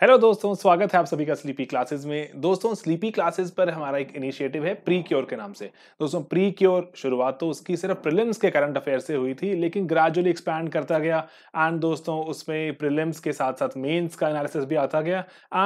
Hello दोस्तों स्वागत है आप सभी का स्लीपी क्लासेस में दोस्तों स्लीपी क्लासेस पर हमारा एक इनिशिएटिव है प्री क्योर के नाम से दोस्तों प्री क्योर शुरुआत तो उसकी सिर्फ प्रीलिम्स के करंट अफेयर से हुई थी लेकिन ग्रेजुअली एक्सपैंड करता गया एंड दोस्तों उसमें प्रीलिम्स के साथ साथ मेंस का एनालिसिस भी आता गया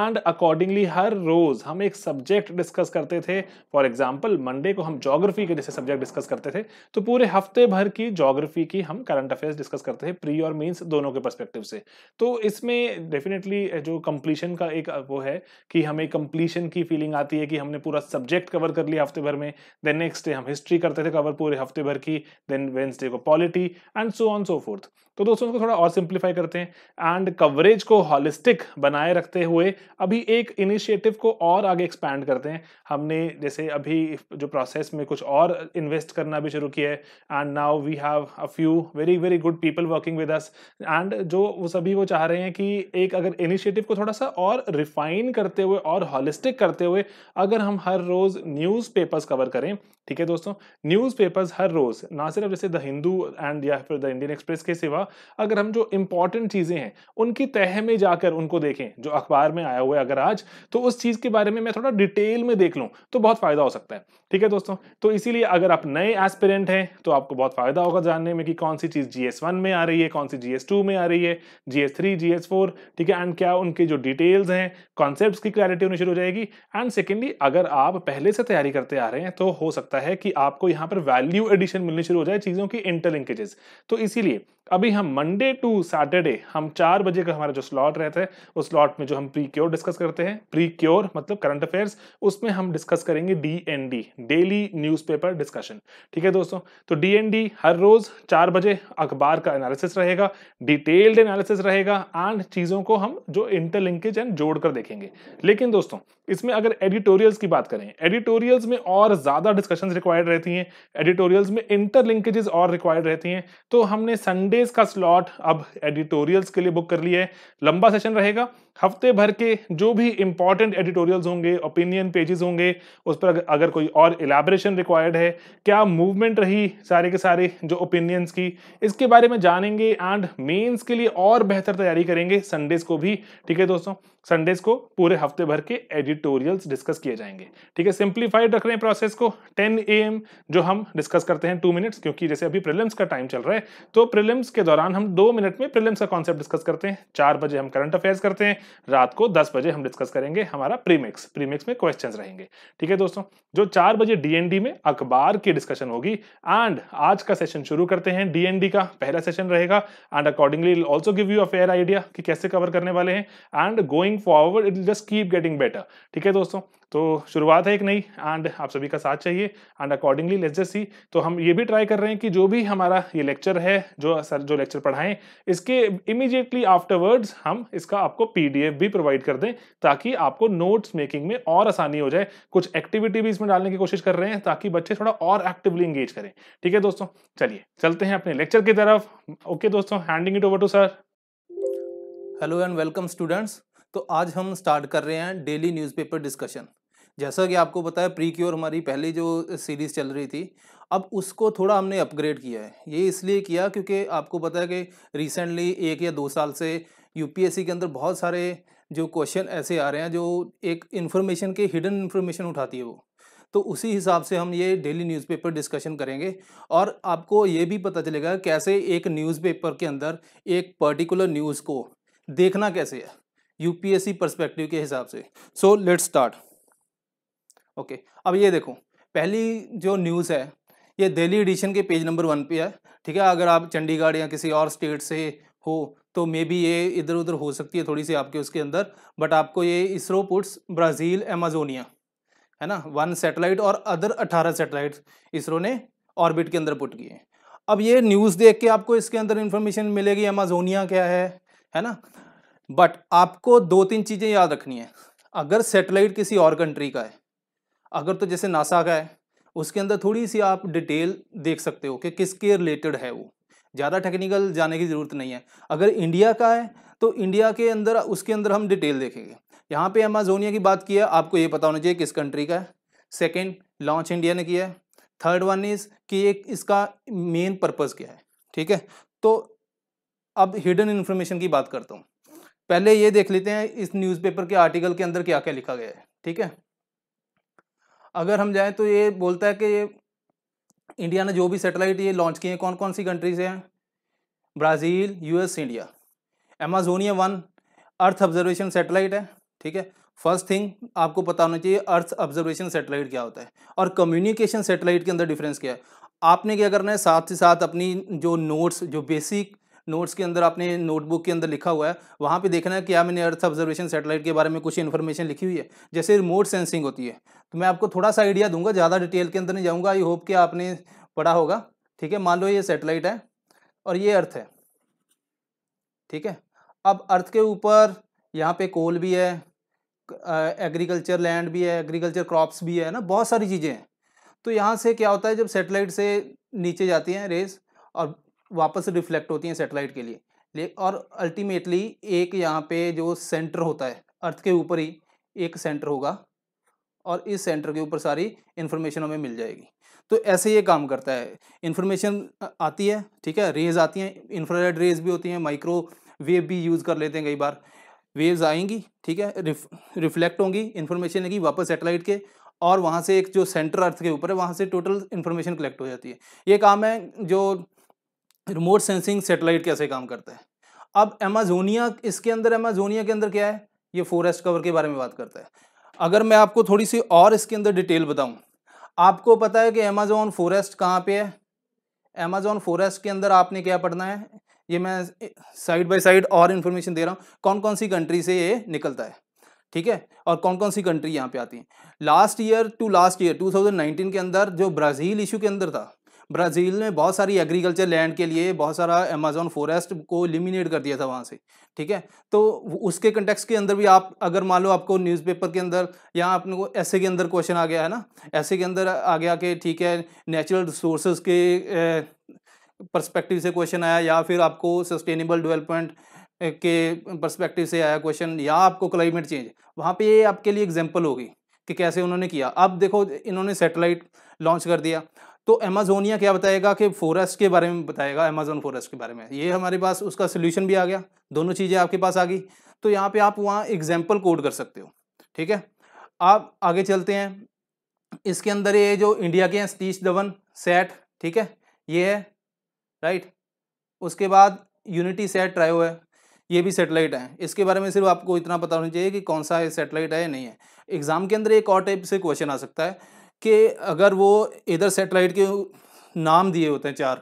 एंड अकॉर्डिंगली हर रोज हम एक सब्जेक्ट डिस्कस करते थे फॉर एग्जाम्पल मंडे को हम जोग्राफी के जैसे सब्जेक्ट डिस्कस करते थे तो पूरे हफ्ते भर की जोग्राफी की हम करंट अफेयर्स डिस्कस करते थे प्री और मीन्स दोनों के परस्पेक्टिव से तो इसमें डेफिनेटली जो कम कंप्लीशन का एक वो है कि हमें कंप्लीशन की फीलिंग आती है कि हमने पूरा सब्जेक्ट कवर कर लिया हफ्ते भर में देन नेक्स्ट डे हम हिस्ट्री करते थे कवर पूरे हफ्ते भर की देन वेंसडे को polity and so on so forth तो दोस्तों उसको थोड़ा और सिंप्लीफाई करते हैं एंड कवरेज को हॉलिस्टिक बनाए रखते हुए अभी एक इनिशिएटिव को और आगे एक्सपैंड करते हैं हमने जैसे अभी जो प्रोसेस में कुछ और इन्वेस्ट करना भी शुरू किया है and now we have a few very very good people working with us and जो वो सभी वो चाह रहे हैं कि एक अगर इनिशिएटिव को थोड़ा थोड़ा सा और रिफाइन करते हुए और हॉलिस्टिक करते हुए अगर हम हर रोज़ न्यूज़ पेपर्स कवर करें ठीक है दोस्तों न्यूज़ पेपर्स हर रोज़ ना सिर्फ जैसे द हिंदू एंड या फिर द इंडियन एक्सप्रेस के सिवा अगर हम जो इंपॉर्टेंट चीज़ें हैं उनकी तह में जाकर उनको देखें जो अखबार में आया हुआ है अगर आज तो उस चीज़ के बारे में मैं थोड़ा डिटेल में देख लूँ तो बहुत फ़ायदा हो सकता है ठीक है दोस्तों तो इसीलिए अगर आप नए एस्पिरेंट हैं तो आपको बहुत फ़ायदा होगा जानने में कि कौन सी चीज़ वन में आ रही है कौन सी टू में आ रही है जीएस फोर ठीक है एंड क्या उनके जो डिटेल्स हैं कॉन्सेप्ट की क्लैरिटी होनी शुरू हो जाएगी एंड सेकेंडली अगर आप पहले से तैयारी करते आ रहे हैं तो हो सकता है कि आपको यहाँ पर वैल्यू एडिशन मिलनी शुरू हो जाए चीज़ों की इंटरलिंकेजेस तो इसीलिए अभी हम मंडे टू सैटरडे हम चार बजे का हमारा जो स्लॉट रहता है उस स्लॉट में जो हम प्री क्योर डिस्कस करते हैं प्री क्योर मतलब करंट अफेयर्स उसमें हम डिस्कस करेंगे D N D daily paper discussion ठीक है दोस्तों तो डी एन डी हर रोज़ चार बजे अखबार का एनालिसिस रहेगा डिटेल्ड एनालिसिस रहेगा एंड चीज़ों को हम जो इंटरलिंकेज एंड जोड़ कर देखेंगे लेकिन दोस्तों इसमें अगर एडिटोरियल्स की बात करें एडिटोरियल्स में और ज़्यादा डिस्कशन रिक्वायर्ड रहती हैं एडिटोरियल्स में इंटरलिंकेजेस और रिक्वायर्ड रहती हैं तो हमने संडे डेज का स्लॉट अब एडिटोरियल्स के लिए बुक कर लिया है लंबा सेशन रहेगा हफ्ते भर के जो भी इंपॉर्टेंट एडिटोरियल्स होंगे ओपिनियन पेजेस होंगे उस पर अगर, कोई और एलाब्रेशन रिक्वायर्ड है क्या मूवमेंट रही सारे के सारे जो ओपिनियंस की इसके बारे में जानेंगे एंड मेंस के लिए और बेहतर तैयारी करेंगे संडेज को भी ठीक है दोस्तों संडेज को पूरे हफ्ते भर के एडिटोरियल्स डिस्कस किए जाएंगे ठीक है सिंप्लीफाइड रख रहे हैं प्रोसेस को 10 एम जो हम डिस्कस करते हैं टू मिनट्स क्योंकि जैसे अभी प्रिलिम्स का टाइम चल रहा है तो प्रिलिम्स के दौरान हम दो मिनट में प्रिलिम्स का कॉन्सेप्ट डिस्कस करते हैं चार बजे हम करंट अफेयर्स करते हैं रात को दस बजे हम डिस्कस करेंगे हमारा प्रीमिक्स प्रीमिक्स में क्वेश्चंस रहेंगे ठीक है दोस्तों जो चार बजे डीएनडी में अखबार की डिस्कशन होगी एंड आज का सेशन शुरू करते हैं डीएनडी का पहला सेशन रहेगा and accordingly also give you a fair idea कि कैसे कवर करने वाले हैं and going forward it just keep getting better ठीक है दोस्तों तो शुरुआत है एक नई एंड आप सभी का साथ चाहिए and accordingly let's just see तो हम ये भी ट्राई कर रहे हैं कि जो भी हमारा ये लेक्चर है जो सर जो लेक्चर पढ़ाएं इसके इमीजिएटली आफ्टरवर्ड्स हम इसका आपको पी पीडीएफ भी प्रोवाइड कर दें ताकि आपको नोट्स मेकिंग में और आसानी हो जाए कुछ एक्टिविटी भी इसमें डालने की कोशिश कर रहे हैं ताकि बच्चे थोड़ा और एक्टिवली इंगेज करें ठीक है दोस्तों चलिए चलते हैं अपने लेक्चर की तरफ ओके दोस्तों handing it over to sir hello and welcome students तो आज हम स्टार्ट कर रहे हैं डेली न्यूज़पेपर डिस्कशन जैसा कि आपको पता है प्री क्योर हमारी पहली जो सीरीज़ चल रही थी अब उसको थोड़ा हमने अपग्रेड किया है ये इसलिए किया क्योंकि आपको पता है कि रिसेंटली एक या दो साल से यूपीएससी के अंदर बहुत सारे जो क्वेश्चन ऐसे आ रहे हैं जो एक इन्फॉर्मेशन के हिडन इन्फॉर्मेशन उठाती है वो तो उसी हिसाब से हम ये डेली न्यूज़पेपर डिस्कशन करेंगे और आपको ये भी पता चलेगा कैसे एक न्यूज़पेपर के अंदर एक पर्टिकुलर न्यूज़ को देखना कैसे है यू पी के हिसाब से सो लेट्स स्टार्ट ओके अब ये देखो पहली जो न्यूज़ है ये दिल्ली एडिशन के पेज नंबर वन पे है ठीक है अगर आप चंडीगढ़ या किसी और स्टेट से हो तो मे बी ये इधर उधर हो सकती है थोड़ी सी आपके उसके अंदर बट आपको ये इसरो पुट्स ब्राज़ील एमाजोनिया है ना वन सेटेलाइट और अदर अठारह सेटेलाइट इसरो ने ऑर्बिट के अंदर पुट किए अब ये न्यूज़ देख के आपको इसके अंदर इन्फॉर्मेशन मिलेगी अमाजोनिया क्या है है ना बट आपको दो तीन चीज़ें याद रखनी है अगर सेटेलाइट किसी और कंट्री का है अगर तो जैसे नासा का है उसके अंदर थोड़ी सी आप डिटेल देख सकते हो कि किसके रिलेटेड है वो ज़्यादा टेक्निकल जाने की ज़रूरत नहीं है अगर इंडिया का है तो इंडिया के अंदर उसके अंदर हम डिटेल देखेंगे यहाँ पे अमेजोनिया की बात की है आपको ये पता होना चाहिए किस कंट्री का है सेकेंड लॉन्च इंडिया ने किया है थर्ड वन इज़ कि एक इसका मेन पर्पज़ क्या है ठीक है तो अब हिडन इन्फॉर्मेशन की बात करता हूँ पहले ये देख लेते हैं इस न्यूज़पेपर के आर्टिकल के अंदर क्या क्या लिखा गया है ठीक है अगर हम जाएँ तो ये बोलता है कि ये इंडिया ने जो भी सैटेलाइट ये लॉन्च किए हैं कौन कौन सी कंट्रीज हैं Brazil US India Amazonia one earth observation satellite है ठीक है फर्स्ट थिंग आपको पता होना चाहिए अर्थ ऑब्जर्वेशन सेटेलाइट क्या होता है और कम्युनिकेशन सेटेलाइट के अंदर डिफरेंस क्या है आपने क्या करना है साथ ही साथ अपनी जो नोट्स जो बेसिक नोट्स के अंदर आपने नोटबुक के अंदर लिखा हुआ है वहाँ पे देखना है क्या मैंने अर्थ ऑब्जर्वेशन सेटेलाइट के बारे में कुछ इन्फॉर्मेशन लिखी हुई है जैसे रिमोट सेंसिंग होती है तो मैं आपको थोड़ा सा आइडिया दूंगा ज़्यादा डिटेल के अंदर नहीं जाऊँगा आई होप कि आपने पढ़ा होगा ठीक है मान लो ये सेटेलाइट है और ये अर्थ है ठीक है अब अर्थ के ऊपर यहाँ पे कोल भी है एग्रीकल्चर लैंड भी है एग्रीकल्चर क्रॉप्स भी है ना बहुत सारी चीज़ें हैं तो यहाँ से क्या होता है जब सेटेलाइट से नीचे जाती हैं रेस और वापस रिफ्लेक्ट होती हैं सेटेलाइट के लिए और अल्टीमेटली एक यहाँ पे जो सेंटर होता है अर्थ के ऊपर ही एक सेंटर होगा और इस सेंटर के ऊपर सारी इन्फॉर्मेशन हमें मिल जाएगी तो ऐसे ये काम करता है इन्फॉर्मेशन आती है ठीक है रेज आती हैं इन्फ्रारेड रेज भी होती हैं माइक्रो वेव भी यूज़ कर लेते हैं कई बार वेव्स आएंगी ठीक है रिफ, रिफ्लेक्ट होंगी इन्फॉर्मेशन लेगी वापस सेटेलाइट के और वहाँ से एक जो सेंटर अर्थ के ऊपर है वहाँ से टोटल इन्फॉर्मेशन कलेक्ट हो जाती है ये काम है जो रिमोट सेंसिंग सेटेलाइट कैसे काम करता है अब एमेजोनिया इसके अंदर एमेजोनिया के अंदर क्या है ये फॉरेस्ट कवर के बारे में बात करता है अगर मैं आपको थोड़ी सी और इसके अंदर डिटेल बताऊं आपको पता है कि अमेजोन फॉरेस्ट कहाँ पे है अमेजोन फॉरेस्ट के अंदर आपने क्या पढ़ना है ये मैं साइड बाय साइड और इन्फॉर्मेशन दे रहा हूँ कौन कौन सी कंट्री से ये निकलता है ठीक है और कौन कौन सी कंट्री यहाँ पे आती है last year to last year two के अंदर जो ब्राज़ील इशू के अंदर था ब्राज़ील ने बहुत सारी एग्रीकल्चर लैंड के लिए बहुत सारा अमेजोन फॉरेस्ट को एलिमिनेट कर दिया था वहाँ से ठीक है तो उसके कंटेक्स के अंदर भी आप अगर मान लो आपको न्यूज़पेपर के अंदर या आपने को ऐसे के अंदर क्वेश्चन आ गया है ना ऐसे के अंदर आ गया कि ठीक है नेचुरल रिसोर्स के परस्पेक्टिव से क्वेश्चन आया या फिर आपको सस्टेनेबल डेवलपमेंट के परस्पेक्टिव से आया क्वेश्चन या आपको क्लाइमेट चेंज वहाँ पर ये आपके लिए एग्जाम्पल होगी कि कैसे उन्होंने किया अब देखो इन्होंने सेटेलाइट लॉन्च कर दिया तो अमेजोनिया क्या बताएगा कि फॉरेस्ट के बारे में बताएगा अमेजोन फॉरेस्ट के बारे में ये हमारे पास उसका सोल्यूशन भी आ गया दोनों चीज़ें आपके पास आ गई तो यहाँ पे आप वहाँ एग्जाम्पल कोड कर सकते हो ठीक है आप आगे चलते हैं इसके अंदर ये जो इंडिया के हैं सतीश धवन सेट ठीक है ये है राइट उसके बाद यूनिटी सेट ट्रायो है ये भी सेटेलाइट है इसके बारे में सिर्फ आपको इतना पता होना चाहिए कि कौन सा सेटेलाइट है या नहीं है एग्ज़ाम के अंदर एक और टाइप से क्वेश्चन आ सकता है कि अगर वो इधर सेटेलाइट के नाम दिए होते हैं चार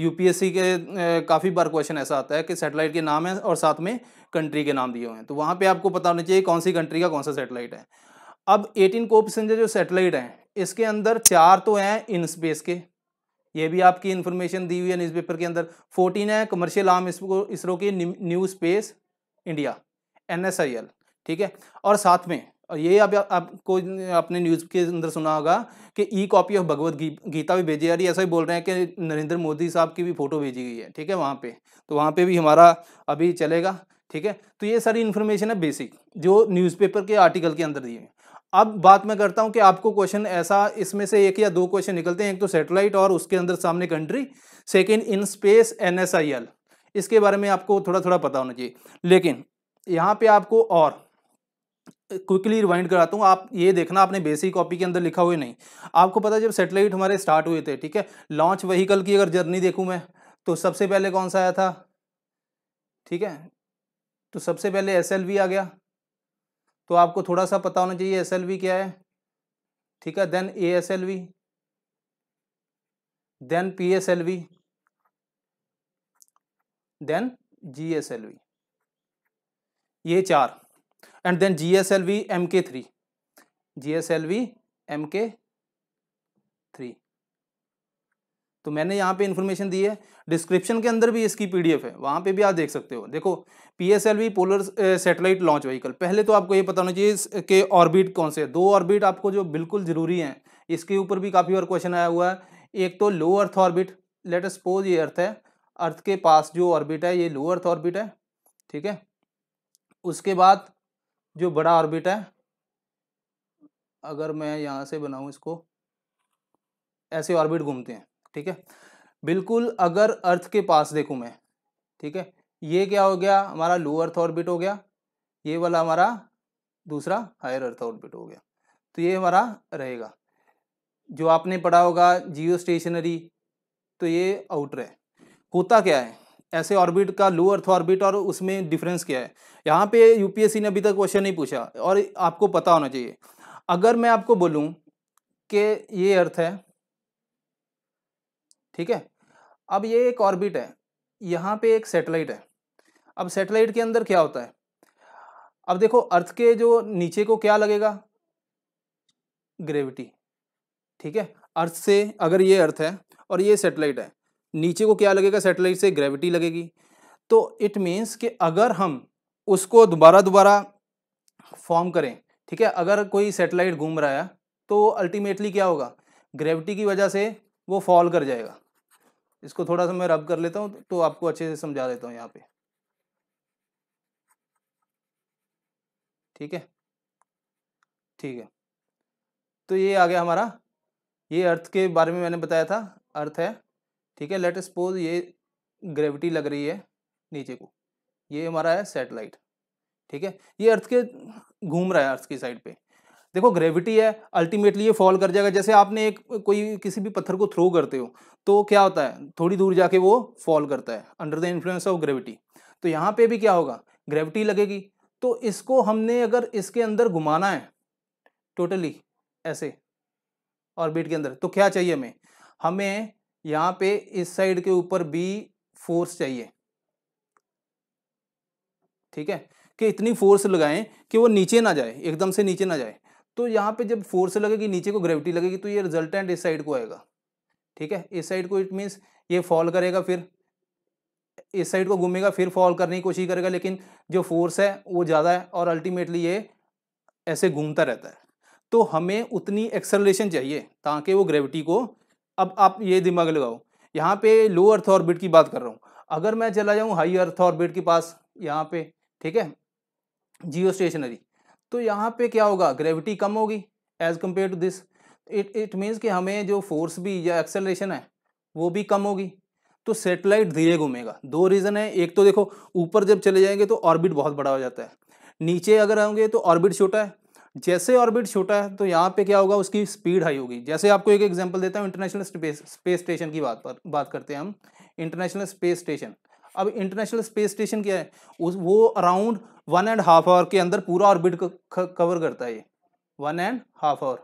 यूपीएससी के काफ़ी बार क्वेश्चन ऐसा आता है कि सैटेलाइट के नाम है और साथ में कंट्री के नाम दिए हुए हैं तो वहाँ पे आपको पता होना चाहिए कौन सी कंट्री का कौन सा सैटेलाइट है अब 18 को पसेंजर जो सैटेलाइट हैं इसके अंदर चार तो हैं इन स्पेस के ये भी आपकी इन्फॉर्मेशन दी हुई है न्यूज़पेपर के अंदर फोर्टीन है कमर्शियल आर्म इसरो इसरो के न्यू स्पेस इंडिया एन ठीक है और साथ में और ये अब आपको आपने न्यूज़ के अंदर सुना होगा कि ई कॉपी ऑफ भगवत गी, गीता भी भेजी जा रही है ऐसा ही बोल रहे हैं कि नरेंद्र मोदी साहब की भी फ़ोटो भेजी गई है ठीक है वहाँ पे तो वहाँ पे भी हमारा अभी चलेगा ठीक है तो ये सारी इन्फॉर्मेशन है बेसिक जो न्यूज़पेपर के आर्टिकल के अंदर दिए अब बात मैं करता हूँ कि आपको क्वेश्चन ऐसा इसमें से एक या दो क्वेश्चन निकलते हैं एक तो सेटेलाइट और उसके अंदर सामने कंट्री सेकेंड इन स्पेस एन इसके बारे में आपको थोड़ा थोड़ा पता होना चाहिए लेकिन यहाँ पर आपको और क्विकली रिवाइंड कराता हूँ आप ये देखना आपने बेसिक कॉपी के अंदर लिखा हुआ नहीं आपको पता जब सेटेलाइट हमारे स्टार्ट हुए थे ठीक है लॉन्च व्हीकल की अगर जर्नी देखूँ मैं तो सबसे पहले कौन सा आया था ठीक है तो सबसे पहले एस आ गया तो आपको थोड़ा सा पता होना चाहिए एस क्या है ठीक है then A S L V then P S L V then G S L V ये चार and V M K S L V M K three तो मैंने यहाँ पे इन्फॉर्मेशन दी है डिस्क्रिप्शन के अंदर भी इसकी पीडीएफ है वहाँ पे भी आप देख सकते हो देखो PSLV polar satellite launch vehicle पहले तो आपको ये पता होना चाहिए इसके ऑर्बिट कौन से दो ऑर्बिट आपको जो बिल्कुल ज़रूरी हैं इसके ऊपर भी काफ़ी बार क्वेश्चन आया हुआ है एक तो low earth orbit let suppose ये अर्थ है अर्थ के पास जो ऑर्बिट है ये लो अर्थ ऑर्बिट है ठीक है उसके बाद जो बड़ा ऑर्बिट है अगर मैं यहाँ से बनाऊँ इसको ऐसे ऑर्बिट घूमते हैं ठीक है बिल्कुल अगर अर्थ के पास देखूँ मैं ठीक है ये क्या हो गया हमारा लो अर्थ ऑर्बिट हो गया ये वाला हमारा दूसरा हायर अर्थ ऑर्बिट हो गया तो ये हमारा रहेगा जो आपने पढ़ा होगा जियो स्टेशनरी तो ये आउटर है होता क्या है ऐसे ऑर्बिट का लो अर्थ ऑर्बिट और उसमें डिफरेंस क्या है यहाँ पे यूपीएससी ने अभी तक क्वेश्चन नहीं पूछा और आपको पता होना चाहिए अगर मैं आपको बोलूँ कि ये अर्थ है ठीक है अब ये एक ऑर्बिट है यहाँ पे एक सेटेलाइट है अब सेटेलाइट के अंदर क्या होता है अब देखो अर्थ के जो नीचे को क्या लगेगा ग्रेविटी ठीक है अर्थ से अगर ये अर्थ है और ये सेटेलाइट है नीचे को क्या लगेगा सेटेलाइट से ग्रेविटी लगेगी तो इट मीन्स कि अगर हम उसको दोबारा दोबारा फॉर्म करें ठीक है अगर कोई सेटेलाइट घूम रहा है तो अल्टीमेटली क्या होगा ग्रेविटी की वजह से वो फॉल कर जाएगा इसको थोड़ा सा मैं रब कर लेता हूँ तो आपको अच्छे से समझा देता हूँ यहाँ पे ठीक है ठीक है तो ये आ गया हमारा ये अर्थ के बारे में मैंने बताया था अर्थ है ठीक है लेट सपोज ये ग्रेविटी लग रही है नीचे को ये हमारा है सेटेलाइट ठीक है ये अर्थ के घूम रहा है अर्थ की साइड पे देखो ग्रेविटी है अल्टीमेटली ये फॉल कर जाएगा जैसे आपने एक कोई किसी भी पत्थर को थ्रो करते हो तो क्या होता है थोड़ी दूर जाके वो फॉल करता है under the influence of gravity तो यहाँ पे भी क्या होगा ग्रेविटी लगेगी तो इसको हमने अगर इसके अंदर घुमाना है टोटली ऐसे ऑर्बिट के अंदर तो क्या चाहिए हमें हमें यहाँ पे इस साइड के ऊपर बी फोर्स चाहिए ठीक है कि इतनी फोर्स लगाएं कि वो नीचे ना जाए एकदम से नीचे ना जाए तो यहाँ पे जब फोर्स लगेगी नीचे को ग्रेविटी लगेगी तो ये रिजल्टेंट इस साइड को आएगा ठीक है इस साइड को इट मीन्स ये फॉल करेगा फिर इस साइड को घूमेगा फिर फॉल करने की कोशिश करेगा लेकिन जो फोर्स है वो ज़्यादा है और अल्टीमेटली ये ऐसे घूमता रहता है तो हमें उतनी एक्सेलरेशन चाहिए ताकि वो ग्रेविटी को अब आप ये दिमाग लगाओ यहाँ पे लो अर्थ ऑर्बिट की बात कर रहा हूँ अगर मैं चला जाऊँ हाई अर्थ ऑर्बिट के पास यहाँ पे ठीक है जियो स्टेशनरी तो यहाँ पे क्या होगा ग्रेविटी कम होगी as compare to this it it means कि हमें जो फोर्स भी या एक्सेलरेशन है वो भी कम होगी तो सेटेलाइट धीरे घूमेगा दो रीज़न है एक तो देखो ऊपर जब चले जाएंगे तो ऑर्बिट बहुत बड़ा हो जाता है नीचे अगर आएंगे तो ऑर्बिट छोटा है जैसे ऑर्बिट छोटा है तो यहाँ पे क्या होगा उसकी स्पीड हाई होगी जैसे आपको एक एग्जांपल देता हूँ इंटरनेशनल स्पेस स्पेस स्टेशन की बात पर बात करते हैं हम इंटरनेशनल स्पेस स्टेशन अब इंटरनेशनल स्पेस स्टेशन क्या है उस वो around one and half hour के अंदर पूरा ऑर्बिट कवर करता है ये one and half hour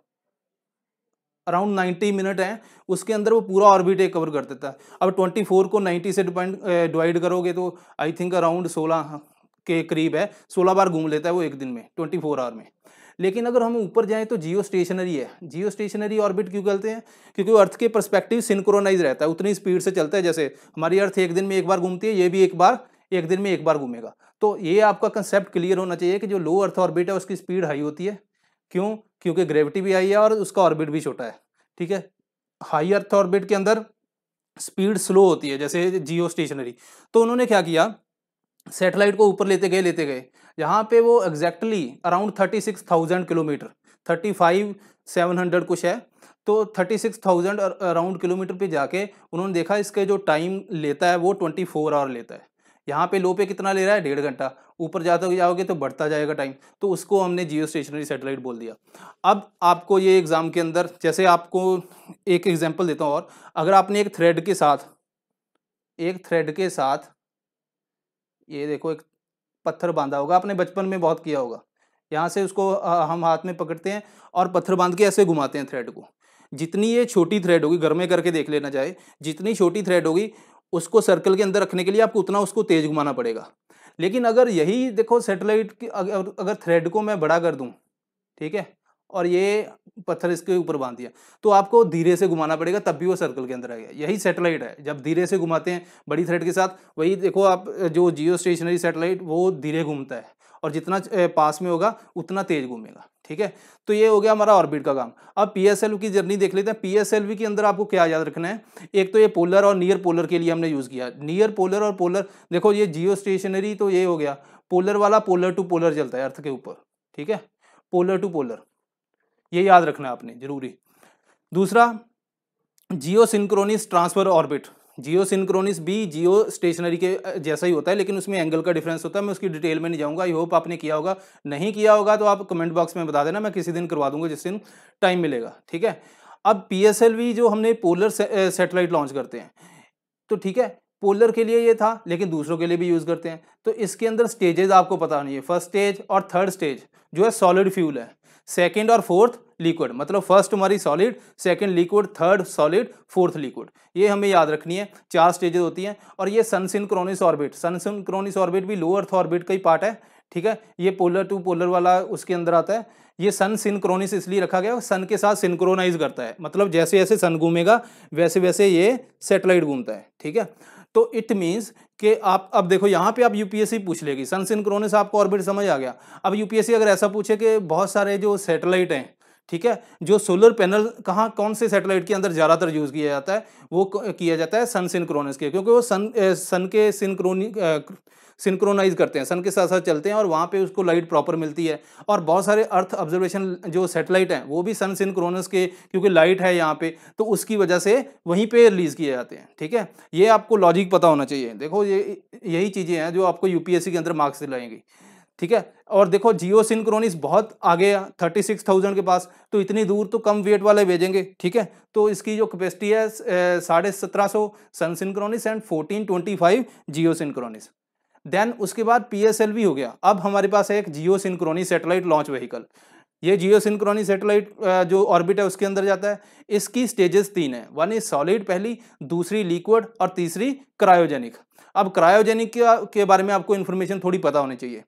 around ninety minute है उसके अंदर वो पूरा ऑर्बिट एक कवर कर देता है अब ट्वेंटी फोर को नाइन्टी से डिपेंड डिवाइड करोगे तो आई थिंक अराउंड सोलह के करीब है सोलह बार घूम लेता है वो एक दिन में ट्वेंटी फोर आवर में लेकिन अगर हम ऊपर जाएं तो जियो स्टेशनरी है जियो स्टेशनरी ऑर्बिट क्यों कहते हैं क्योंकि अर्थ के परस्पेक्टिव सिंक्रोनाइज रहता है उतनी स्पीड से चलता है जैसे हमारी अर्थ एक दिन में एक बार घूमती है ये भी एक बार एक दिन में एक बार घूमेगा तो ये आपका कंसेप्ट क्लियर होना चाहिए कि जो लो अर्थ ऑर्बिट है उसकी स्पीड हाई होती है क्यों क्योंकि ग्रेविटी भी हाई है और उसका ऑर्बिट भी छोटा है ठीक है हाई अर्थ ऑर्बिट के अंदर स्पीड स्लो होती है जैसे जियो स्टेशनरी तो उन्होंने क्या किया सेटेलाइट को ऊपर लेते गए लेते गए यहाँ पे वो exactly around thirty six thousand kilometre thirty five seven hundred कुछ है तो thirty six thousand around kilometre पे जाके उन्होंने देखा इसके जो टाइम लेता है वो ट्वेंटी फोर आवर लेता है यहाँ पे लो पे कितना ले रहा है डेढ़ घंटा ऊपर जाते जाओगे तो बढ़ता जाएगा टाइम तो उसको हमने जियो स्टेशनरी सेटेलाइट बोल दिया अब आपको ये एग्ज़ाम के अंदर जैसे आपको एक एग्जाम्पल देता हूँ और अगर आपने एक थ्रेड के साथ एक थ्रेड के साथ ये देखो एक पत्थर बांधा होगा आपने बचपन में बहुत किया होगा यहाँ से उसको हम हाथ में पकड़ते हैं और पत्थर बांध के ऐसे घुमाते हैं थ्रेड को जितनी ये छोटी थ्रेड होगी घर में करके देख लेना चाहे जितनी छोटी थ्रेड होगी उसको सर्कल के अंदर रखने के लिए आपको उतना उसको तेज घुमाना पड़ेगा लेकिन अगर यही देखो सेटेलाइट की अगर, अगर थ्रेड को मैं बड़ा कर दूँ ठीक है और ये पत्थर इसके ऊपर बांध दिया तो आपको धीरे से घुमाना पड़ेगा तब भी वो सर्कल के अंदर आएगा यही सैटेलाइट है जब धीरे से घुमाते हैं बड़ी थ्रेड के साथ वही देखो आप जो जियो स्टेशनरी सैटेलाइट वो धीरे घूमता है और जितना पास में होगा उतना तेज घूमेगा ठीक है तो ये हो गया हमारा ऑर्बिट का काम अब पी की जर्नी देख लेते हैं पी के अंदर आपको क्या याद रखना है एक तो ये पोलर और नियर पोलर के लिए हमने यूज़ किया नियर पोलर और पोलर देखो ये जियो स्टेशनरी तो ये हो गया पोलर वाला पोलर टू पोलर चलता है अर्थ के ऊपर ठीक है पोलर टू पोलर ये याद रखना आपने जरूरी दूसरा जियो सिंक्रोनिस ट्रांसफर ऑर्बिट जियो सिंक्रोनिस भी जियो स्टेशनरी के जैसा ही होता है लेकिन उसमें एंगल का डिफरेंस होता है मैं उसकी डिटेल में नहीं जाऊंगा आई होप आपने किया होगा नहीं किया होगा तो आप कमेंट बॉक्स में बता देना मैं किसी दिन करवा दूंगा जिस दिन टाइम मिलेगा ठीक है अब पी जो हमने पोलर सेटेलाइट लॉन्च करते हैं तो ठीक है पोलर के लिए ये था लेकिन दूसरों के लिए भी यूज़ करते हैं तो इसके अंदर स्टेजेस आपको पता नहीं है फर्स्ट स्टेज और थर्ड स्टेज जो है सॉलिड फ्यूल है सेकेंड और फोर्थ लिक्विड मतलब फर्स्ट हमारी solid second liquid third solid fourth liquid ये हमें याद रखनी है चार स्टेजेस होती हैं और ये सनसिनक्रोनिस ऑर्बिट सनसिनक्रोनिस ऑर्बिट भी लो अर्थ ऑर्बिट का ही पार्ट है ठीक है ये पोलर टू पोलर वाला उसके अंदर आता है ये सन सिंक्रोनिस इसलिए रखा गया सन के साथ सिंक्रोनाइज करता है मतलब जैसे जैसे सन घूमेगा वैसे वैसे ये सेटेलाइट घूमता है ठीक है तो इट मीन्स कि आप अब देखो यहाँ पे आप यूपीएससी पूछ लेगी सन सिंक्रोनस आपको ऑर्बिट समझ आ गया अब यूपीएससी अगर ऐसा पूछे कि बहुत सारे जो सैटेलाइट हैं ठीक है जो सोलर पैनल कहाँ कौन से सैटेलाइट के अंदर ज़्यादातर यूज़ किया जाता है वो किया जाता है सन सिंक्रोनस के क्योंकि वो सन सन के सिंक्रोनी सिंक्रोनाइज करते हैं सन के साथ साथ चलते हैं और वहाँ पे उसको लाइट प्रॉपर मिलती है और बहुत सारे अर्थ ऑब्जर्वेशन जो सेटेलाइट हैं वो भी सन सिंक्रोनस के क्योंकि लाइट है यहाँ पे तो उसकी वजह से वहीं पे रिलीज़ किए जाते हैं ठीक है ये आपको लॉजिक पता होना चाहिए देखो ये यही चीज़ें हैं जो आपको यूपीएससी के अंदर मार्क्स दिलाएंगी ठीक है और देखो जियो सिंक्रोनिस बहुत आगे है थर्टी सिक्स थाउजेंड के पास तो इतनी दूर तो कम वेट वाले भेजेंगे ठीक है तो इसकी जो कैपेसिटी है साढ़े सत्रह सौ sun synchronous and fourteen twenty five geo synchronous then उसके बाद पी हो गया अब हमारे पास है एक geo synchronous satellite launch vehicle ये जियो सिंक्रोनी सेटेलाइट जो ऑर्बिट है उसके अंदर जाता है इसकी स्टेजेस तीन है वन इज सॉलिड पहली दूसरी लिक्विड और तीसरी क्रायोजेनिक अब क्रायोजेनिक के बारे में आपको इन्फॉर्मेशन थोड़ी पता होनी चाहिए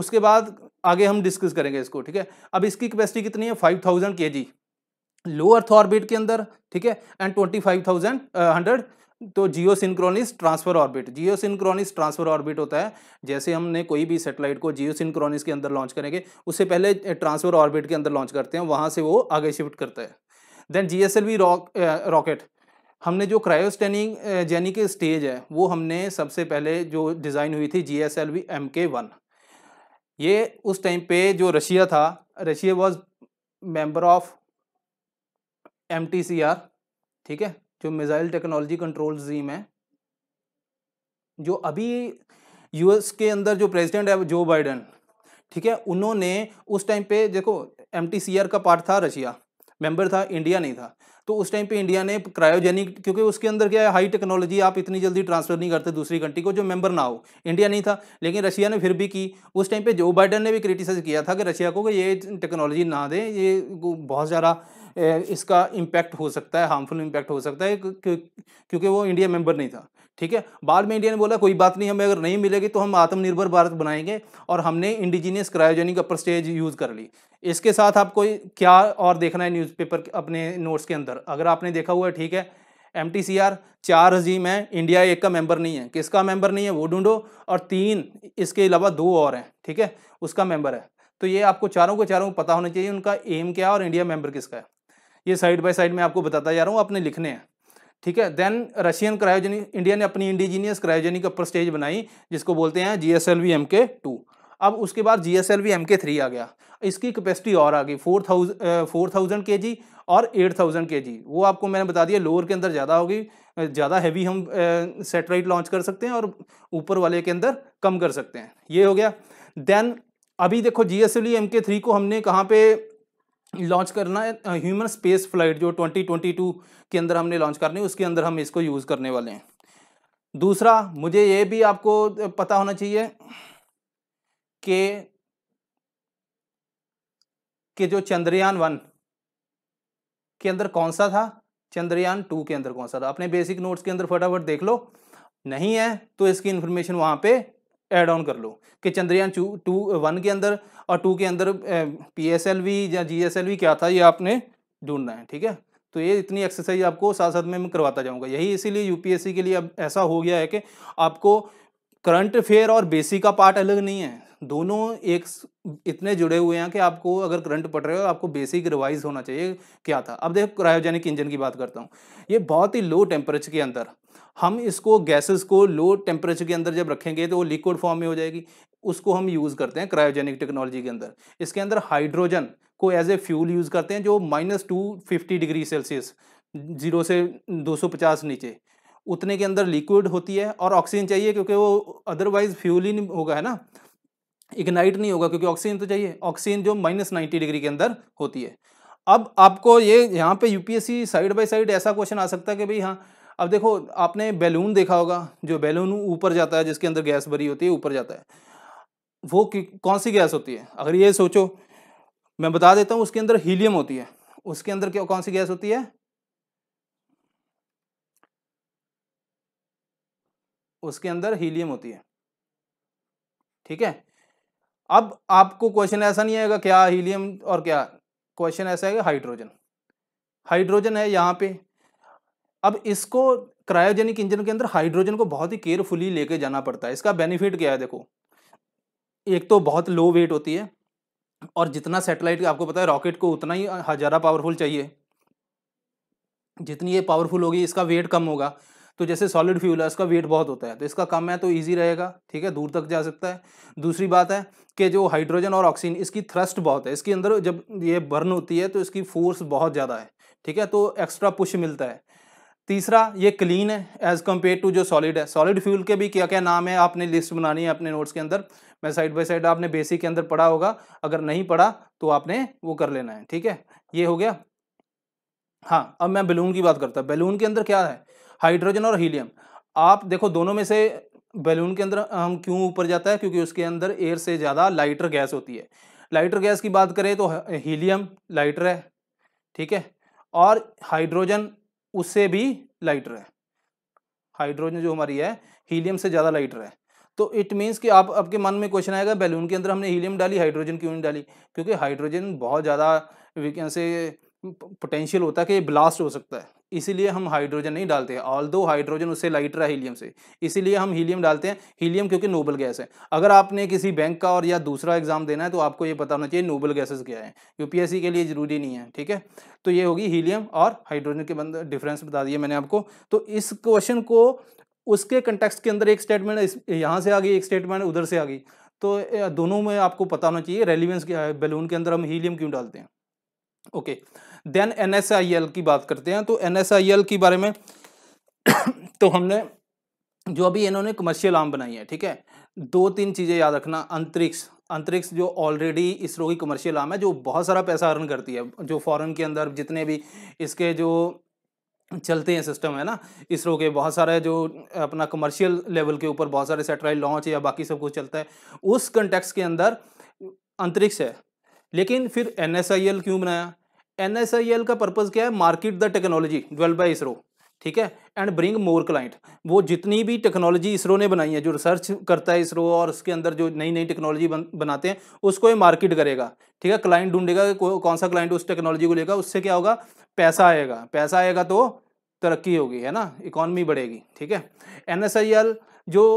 उसके बाद आगे हम डिस्कस करेंगे इसको ठीक है अब इसकी कैपेसिटी कितनी है फाइव थाउजेंड के जी लो अर्थ ऑर्बिट के अंदर ठीक है and twenty five thousand hundred तो geo synchronous transfer orbit geo synchronous transfer orbit होता है जैसे हमने कोई भी सेटेलाइट को जियो सिंक्रोनिस के अंदर लॉन्च करेंगे उससे पहले ट्रांसफर ऑर्बिट के अंदर लॉन्च करते हैं वहाँ से वो आगे शिफ्ट करता है then G S L V rocket हमने जो क्रायोस्टेनिंग के स्टेज है वो हमने सबसे पहले जो डिज़ाइन हुई थी G S L V M K one ये उस टाइम पे जो रशिया था Russia was member of M T C R ठीक है जो मिज़ाइल टेक्नोलॉजी कंट्रोल जीम है जो अभी यूएस के अंदर जो प्रेसिडेंट है जो बाइडन ठीक है उन्होंने उस टाइम पे देखो एम का पार्ट था रशिया मेंबर था इंडिया नहीं था तो उस टाइम पे इंडिया ने क्रायोजेनिक क्योंकि उसके अंदर क्या है हाई टेक्नोलॉजी आप इतनी जल्दी ट्रांसफर नहीं करते दूसरी कंट्री को जो मेंबर ना हो इंडिया नहीं था लेकिन रशिया ने फिर भी की उस टाइम पे जो बाइडन ने भी क्रिटिसाइज किया था कि रशिया को कि ये टेक्नोलॉजी ना दें ये बहुत ज़्यादा इसका इम्पैक्ट हो सकता है हार्मफुल इम्पैक्ट हो सकता है क्योंकि वो इंडिया मेंबर नहीं था ठीक है बाद में इंडिया ने बोला कोई बात नहीं हमें अगर नहीं मिलेगी तो हम आत्मनिर्भर भारत बनाएंगे और हमने indigenous cryogenic upper stage use कर ली इसके साथ आपको क्या और देखना है न्यूज़पेपर अपने नोट्स के अंदर अगर आपने देखा हुआ है ठीक है एम टी सी आर चार अजीम है इंडिया एक का मेंबर नहीं है किसका मेंबर नहीं है वो ढूंढो और तीन इसके अलावा दो और हैं ठीक है उसका मेंबर है तो ये आपको चारों के चारों को पता होना चाहिए उनका एम क्या है और इंडिया मेंबर किसका है ये साइड बाय साइड में आपको बताता जा रहा हूँ आपने लिखने हैं ठीक है देन रशियन क्रायोजेनिक इंडिया ने अपनी इंडिजीनियस क्रायोजेनिक अपर स्टेज बनाई जिसको बोलते हैं G S L V M K two अब उसके बाद G S L V M K three आ गया इसकी कैपेसिटी और आ गई फोर थाउजेंड फोर थाउजेंड के जी और एट थाउजेंड के जी वो आपको मैंने बता दिया लोअर के अंदर ज़्यादा होगी ज़्यादा हैवी हम सेटेलाइट लॉन्च कर सकते हैं और ऊपर वाले के अंदर कम कर सकते हैं ये हो गया देन अभी देखो G S L V M K three को हमने कहाँ पर लॉन्च करना है ह्यूमन स्पेस फ्लाइट जो 2022 के अंदर हमने लॉन्च करनी है उसके अंदर हम इसको यूज़ करने वाले हैं दूसरा मुझे ये भी आपको पता होना चाहिए कि के जो चंद्रयान वन के अंदर कौन सा था चंद्रयान टू के अंदर कौन सा था अपने बेसिक नोट्स के अंदर फटाफट देख लो नहीं है तो इसकी इन्फॉर्मेशन वहाँ पे एड ऑन कर लो कि चंद्रयान टू टू वन के अंदर और टू के अंदर पी एस एल वी या जी एस एल वी क्या था ये आपने ढूंढना है ठीक है तो ये इतनी एक्सरसाइज आपको साथ साथ में मैं करवाता जाऊंगा यही इसीलिए यूपीएससी के लिए अब ऐसा हो गया है कि आपको करंट अफेयर और बेसिक का पार्ट अलग नहीं है दोनों एक इतने जुड़े हुए हैं कि आपको अगर करंट पढ़ रहे हो आपको बेसिक रिवाइज होना चाहिए क्या था अब देखो क्रायोजेनिक इंजन की बात करता हूँ ये बहुत ही लो टेम्परेचर के अंदर हम इसको गैसेस को लो टेम्परेचर के अंदर जब रखेंगे तो वो लिक्विड फॉर्म में हो जाएगी उसको हम यूज़ करते हैं क्रायोजेनिक टेक्नोलॉजी के अंदर इसके अंदर हाइड्रोजन को एज ए फ्यूल यूज़ करते हैं जो minus two fifty degree Celsius zero से दो सौ पचास नीचे उतने के अंदर लिक्विड होती है और ऑक्सीजन चाहिए क्योंकि वो अदरवाइज फ्यूल ही नहीं होगा है ना इग्नाइट नहीं होगा क्योंकि ऑक्सीजन तो चाहिए ऑक्सीजन जो माइनस नाइन्टी डिग्री के अंदर होती है अब आपको ये यहाँ पे यूपीएससी साइड बाय साइड ऐसा क्वेश्चन आ सकता है कि भाई हाँ अब देखो आपने बैलून देखा होगा जो बैलून ऊपर जाता है जिसके अंदर गैस भरी होती है ऊपर जाता है वो कौन सी गैस होती है अगर ये सोचो मैं बता देता हूँ उसके अंदर हीलियम होती है उसके अंदर क्या कौन सी गैस होती है उसके अंदर हीलियम होती है ठीक है अब आपको क्वेश्चन ऐसा नहीं आएगा क्या हीलियम और क्या क्वेश्चन ऐसा है हाइड्रोजन हाइड्रोजन है यहाँ पे अब इसको क्रायोजेनिक इंजन के अंदर हाइड्रोजन को बहुत ही केयरफुली लेके जाना पड़ता है इसका बेनिफिट क्या है देखो एक तो बहुत लो वेट होती है और जितना सेटेलाइट आपको पता है रॉकेट को उतना ही हज़ारा पावरफुल चाहिए जितनी ये पावरफुल होगी इसका वेट कम होगा तो जैसे सॉलिड फ्यूल है उसका वेट बहुत होता है तो इसका कम है तो ईजी रहेगा ठीक है दूर तक जा सकता है दूसरी बात है कि जो हाइड्रोजन और ऑक्सीजन इसकी थ्रस्ट बहुत है इसके अंदर जब ये बर्न होती है तो इसकी फोर्स बहुत ज़्यादा है ठीक है तो एक्स्ट्रा पुश मिलता है तीसरा ये क्लीन है एज़ कम्पेयर टू जो सॉलिड है सॉलिड फ्यूल के भी क्या क्या नाम है आपने लिस्ट बनानी है अपने नोट्स के अंदर मैं साइड बाय साइड आपने बेसिक के अंदर पढ़ा होगा अगर नहीं पढ़ा तो आपने वो कर लेना है ठीक है ये हो गया हाँ अब मैं बैलून की बात करता हूँ बैलून के अंदर क्या है हाइड्रोजन और हीलियम आप देखो दोनों में से बैलून के अंदर हम क्यों ऊपर जाता है क्योंकि उसके अंदर एयर से ज़्यादा लाइटर गैस होती है लाइटर गैस की बात करें तो हीलियम लाइटर है ठीक है और हाइड्रोजन उससे भी लाइटर है हाइड्रोजन जो हमारी है हीलियम से ज़्यादा लाइटर है तो इट मीन्स कि आप आपके मन में क्वेश्चन आएगा बैलून के अंदर हमने हीलियम डाली हाइड्रोजन क्यों नहीं डाली क्योंकि हाइड्रोजन बहुत ज़्यादा से पोटेंशियल होता है कि ब्लास्ट हो सकता है इसीलिए हम हाइड्रोजन नहीं डालते हैं ऑल दो हाइड्रोजन उससे लाइटर है हीलियम से इसीलिए हम हीलियम डालते हैं हीलियम क्योंकि नोबल गैस है अगर आपने किसी बैंक का और या दूसरा एग्जाम देना है तो आपको ये पता होना चाहिए नोबल गैसेस क्या है यूपीएससी के लिए ज़रूरी नहीं है ठीक है तो ये होगी हीलियम और हाइड्रोजन के बंद डिफरेंस बता दिया मैंने आपको तो इस क्वेश्चन को उसके कंटेक्स के अंदर एक स्टेटमेंट यहाँ से आ गई एक स्टेटमेंट उधर से आ गई तो दोनों में आपको पता होना चाहिए रेलिवेंस क्या है बैलून के अंदर हम हीलियम क्यों डालते हैं ओके okay. देन एन की बात करते हैं तो एन के बारे में तो हमने जो अभी इन्होंने कमर्शियल आम बनाई है ठीक है दो तीन चीज़ें याद रखना अंतरिक्ष अंतरिक्ष जो ऑलरेडी इसरो की कमर्शियल आम है जो बहुत सारा पैसा अर्न करती है जो फॉरेन के अंदर जितने भी इसके जो चलते हैं सिस्टम है ना इसरो के बहुत सारे जो अपना कमर्शियल लेवल के ऊपर बहुत सारे सेटेलाइट लॉन्च या बाकी सब कुछ चलता है उस कंटेक्स के अंदर अंतरिक्ष है लेकिन फिर एन क्यों बनाया एन का पर्पज़ क्या है market the technology develop by ISRO ठीक है एंड ब्रिंग मोर क्लाइंट वो जितनी भी टेक्नोलॉजी इसरो ने बनाई है जो रिसर्च करता है इसरो और उसके अंदर जो नई नई टेक्नोलॉजी बन, बनाते हैं उसको ये मार्केट करेगा ठीक है क्लाइंट ढूंढेगा कौन सा क्लाइंट उस टेक्नोलॉजी को लेगा उससे क्या होगा पैसा आएगा पैसा आएगा तो तरक्की होगी है ना इकोनमी बढ़ेगी ठीक है एन जो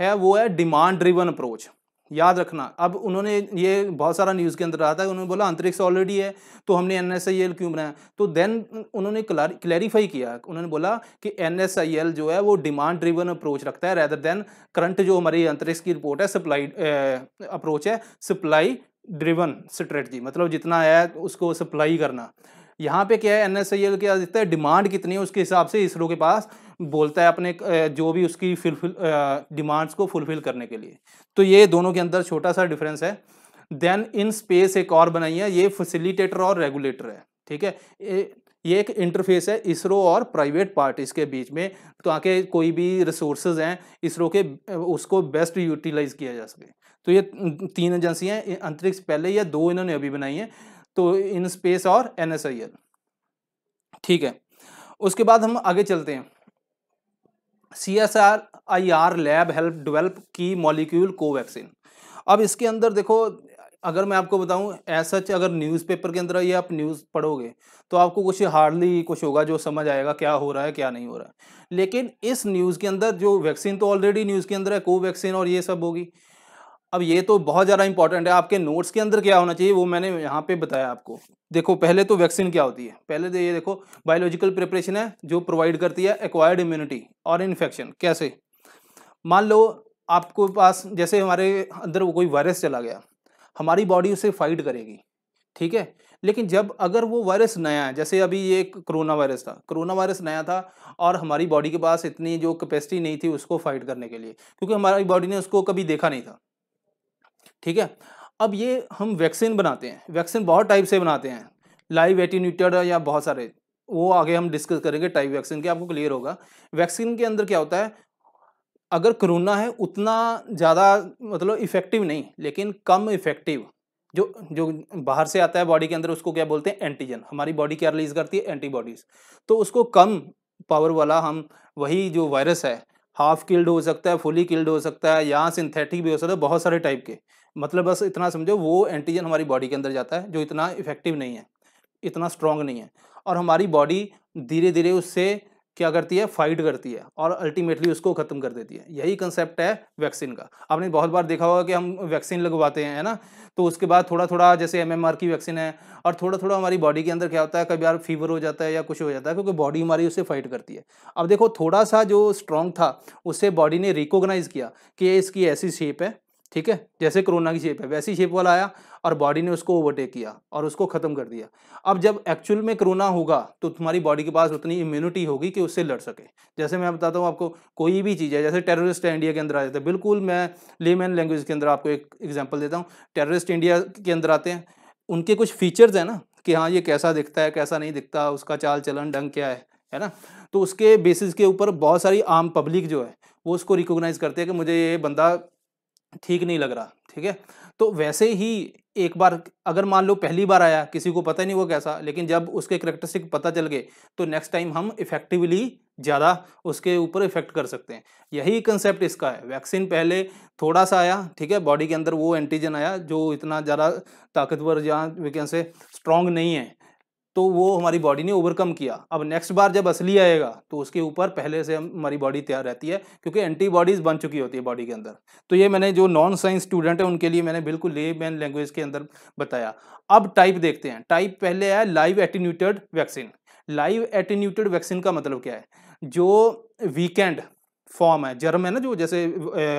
है वो है डिमांड ड्रिवन अप्रोच याद रखना अब उन्होंने ये बहुत सारा न्यूज़ के अंदर रहा था उन्होंने बोला अंतरिक्ष ऑलरेडी है तो हमने एन एस आई एल क्यों बनाया तो देन उन्होंने क्लैरिफाई किया उन्होंने बोला कि एन एस आई एल जो है वो डिमांड ड्रिवन अप्रोच रखता है रैदर देन करंट जो हमारी अंतरिक्ष की रिपोर्ट है सप्लाई अप्रोच है सप्लाई ड्रिवन स्ट्रेटजी मतलब जितना है उसको सप्लाई करना यहाँ पे क्या है एन एस आई क्या देखता है डिमांड कितनी है उसके हिसाब से इसरो के पास बोलता है अपने जो भी उसकी फुलफिल डिमांड्स को फुलफिल करने के लिए तो ये दोनों के अंदर छोटा सा डिफरेंस है देन इन स्पेस एक और बनाई है ये फैसिलिटेटर और रेगुलेटर है ठीक है ये एक इंटरफेस है इसरो और प्राइवेट पार्टीज के बीच में तो आके कोई भी रिसोर्सेज हैं इसरो के उसको बेस्ट यूटिलाइज किया जा सके तो ये तीन एजेंसियाँ अंतरिक्ष पहले या दो इन्होंने अभी बनाई हैं तो इन स्पेस और एन ठीक है उसके बाद हम आगे चलते हैं C S R I R lab help develop की मॉलिक्यूल कोवैक्सीन अब इसके अंदर देखो अगर मैं आपको बताऊं ऐसा अगर न्यूज़पेपर के अंदर ये आप न्यूज़ पढ़ोगे तो आपको कुछ हार्डली कुछ होगा जो समझ आएगा क्या हो रहा है क्या नहीं हो रहा है लेकिन इस न्यूज़ के अंदर जो वैक्सीन तो ऑलरेडी न्यूज़ के अंदर है कोवैक्सीन और ये सब होगी अब ये तो बहुत ज़्यादा इंपॉर्टेंट है आपके नोट्स के अंदर क्या होना चाहिए वो मैंने यहाँ पे बताया आपको देखो पहले तो वैक्सीन क्या होती है पहले तो ये देखो बायोलॉजिकल प्रिपरेशन है जो प्रोवाइड करती है एक्वायर्ड इम्यूनिटी और इन्फेक्शन कैसे मान लो आपको पास जैसे हमारे अंदर वो कोई वायरस चला गया हमारी बॉडी उसे फाइट करेगी ठीक है लेकिन जब अगर वो वायरस नया है जैसे अभी ये कोरोना वायरस था कोरोना वायरस नया था और हमारी बॉडी के पास इतनी जो कैपेसिटी नहीं थी उसको फाइट करने के लिए क्योंकि हमारी बॉडी ने उसको कभी देखा नहीं था ठीक है अब ये हम वैक्सीन बनाते हैं वैक्सीन बहुत टाइप से बनाते हैं लाइव एटीन्यूटेड या बहुत सारे वो आगे हम डिस्कस करेंगे टाइप वैक्सीन के आपको क्लियर होगा वैक्सीन के अंदर क्या होता है अगर कोरोना है उतना ज़्यादा मतलब इफ़ेक्टिव नहीं लेकिन कम इफ़ेक्टिव जो जो बाहर से आता है बॉडी के अंदर उसको क्या बोलते हैं एंटीजन हमारी बॉडी क्या रिलीज करती है एंटीबॉडीज़ तो उसको कम पावर वाला हम वही जो वायरस है हाफ किल्ड हो सकता है फुली किल्ड हो सकता है या सिंथेटिक भी हो सकता है बहुत सारे टाइप के मतलब बस इतना समझो वो एंटीजन हमारी बॉडी के अंदर जाता है जो इतना इफेक्टिव नहीं है इतना स्ट्रॉन्ग नहीं है और हमारी बॉडी धीरे धीरे उससे क्या करती है फाइट करती है और अल्टीमेटली उसको ख़त्म कर देती है यही कंसेप्ट है वैक्सीन का आपने बहुत बार देखा होगा कि हम वैक्सीन लगवाते हैं है ना तो उसके बाद थोड़ा थोड़ा जैसे एमएमआर की वैक्सीन है और थोड़ा थोड़ा हमारी बॉडी के अंदर क्या होता है कभी यार फीवर हो जाता है या कुछ हो जाता है क्योंकि बॉडी हमारी उससे फाइट करती है अब देखो थोड़ा सा जो स्ट्रॉन्ग था उससे बॉडी ने रिकोगनाइज़ किया कि इसकी ऐसी शेप है ठीक है जैसे कोरोना की शेप है वैसी शेप वाला आया और बॉडी ने उसको ओवरटेक किया और उसको ख़त्म कर दिया अब जब एक्चुअल में कोरोना होगा तो तुम्हारी बॉडी के पास उतनी इम्यूनिटी होगी कि उससे लड़ सके जैसे मैं बताता हूँ आपको कोई भी चीज़ है जैसे टेररिस्ट इंडिया के अंदर आ जाते हैं बिल्कुल मैं लेमैन लैंग्वेज के अंदर आपको एक एग्जाम्पल देता हूँ टेररिस्ट इंडिया के अंदर आते हैं उनके कुछ फीचर्स हैं ना कि हाँ ये कैसा दिखता है कैसा नहीं दिखता उसका चाल चलन ढंग क्या है है ना तो उसके बेसिस के ऊपर बहुत सारी आम पब्लिक जो है वो उसको रिकोगनाइज़ करते हैं कि मुझे ये बंदा ठीक नहीं लग रहा ठीक है तो वैसे ही एक बार अगर मान लो पहली बार आया किसी को पता नहीं वो कैसा लेकिन जब उसके करेक्टरिस्टिक पता चल गए तो नेक्स्ट टाइम हम इफेक्टिवली ज़्यादा उसके ऊपर इफेक्ट कर सकते हैं यही कंसेप्ट इसका है वैक्सीन पहले थोड़ा सा आया ठीक है बॉडी के अंदर वो एंटीजन आया जो इतना ज़्यादा ताकतवर या वे कैसे स्ट्रॉन्ग नहीं है तो वो हमारी बॉडी ने ओवरकम किया अब नेक्स्ट बार जब असली आएगा तो उसके ऊपर पहले से हमारी बॉडी तैयार रहती है क्योंकि एंटीबॉडीज़ बन चुकी होती है बॉडी के अंदर तो ये मैंने जो नॉन साइंस स्टूडेंट है उनके लिए मैंने बिल्कुल ले मैन लैंग्वेज के अंदर बताया अब टाइप देखते हैं टाइप पहले है live attenuated vaccine live attenuated vaccine का मतलब क्या है जो वीकेंड फॉर्म है जर्म है ना जो जैसे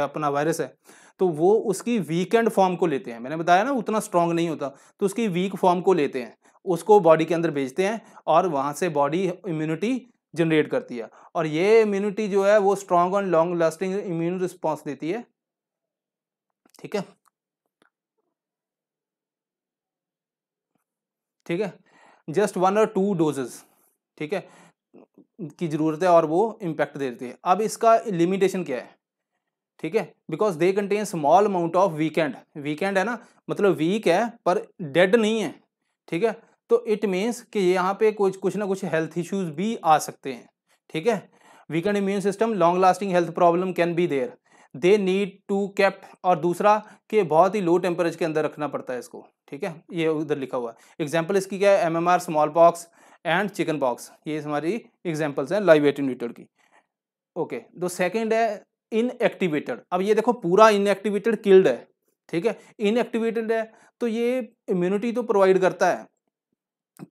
अपना वायरस है तो वो उसकी वीकेंड फॉर्म को लेते हैं मैंने बताया ना उतना स्ट्रांग नहीं होता तो उसकी वीक फॉर्म को लेते हैं उसको बॉडी के अंदर भेजते हैं और वहाँ से बॉडी इम्यूनिटी जनरेट करती है और ये इम्यूनिटी जो है वो strong and long lasting immune response देती है ठीक है ठीक है जस्ट वन और टू डोजेज ठीक है की ज़रूरत है और वो इम्पैक्ट देती है अब इसका लिमिटेशन क्या है ठीक है because they contain small amount of weakened weakened है ना मतलब वीक है पर डेड नहीं है ठीक है तो इट मीन्स कि यहाँ पे कुछ कुछ ना कुछ हेल्थ इश्यूज भी आ सकते हैं ठीक है weakened immune system long lasting health problem can be there they need to cap और दूसरा कि बहुत ही लो टेम्परेचर के अंदर रखना पड़ता है इसको ठीक है ये उधर लिखा हुआ है एग्जाम्पल इसकी क्या है M M R small pox and chicken pox ये हमारी एग्जाम्पल्स हैं लाइव एट की ओके दो सेकेंड है इनएक्टिवेटेड अब ये देखो पूरा इनएक्टिवेटेड किल्ड है ठीक है इनएक्टिवेटेड है तो ये इम्यूनिटी तो प्रोवाइड करता है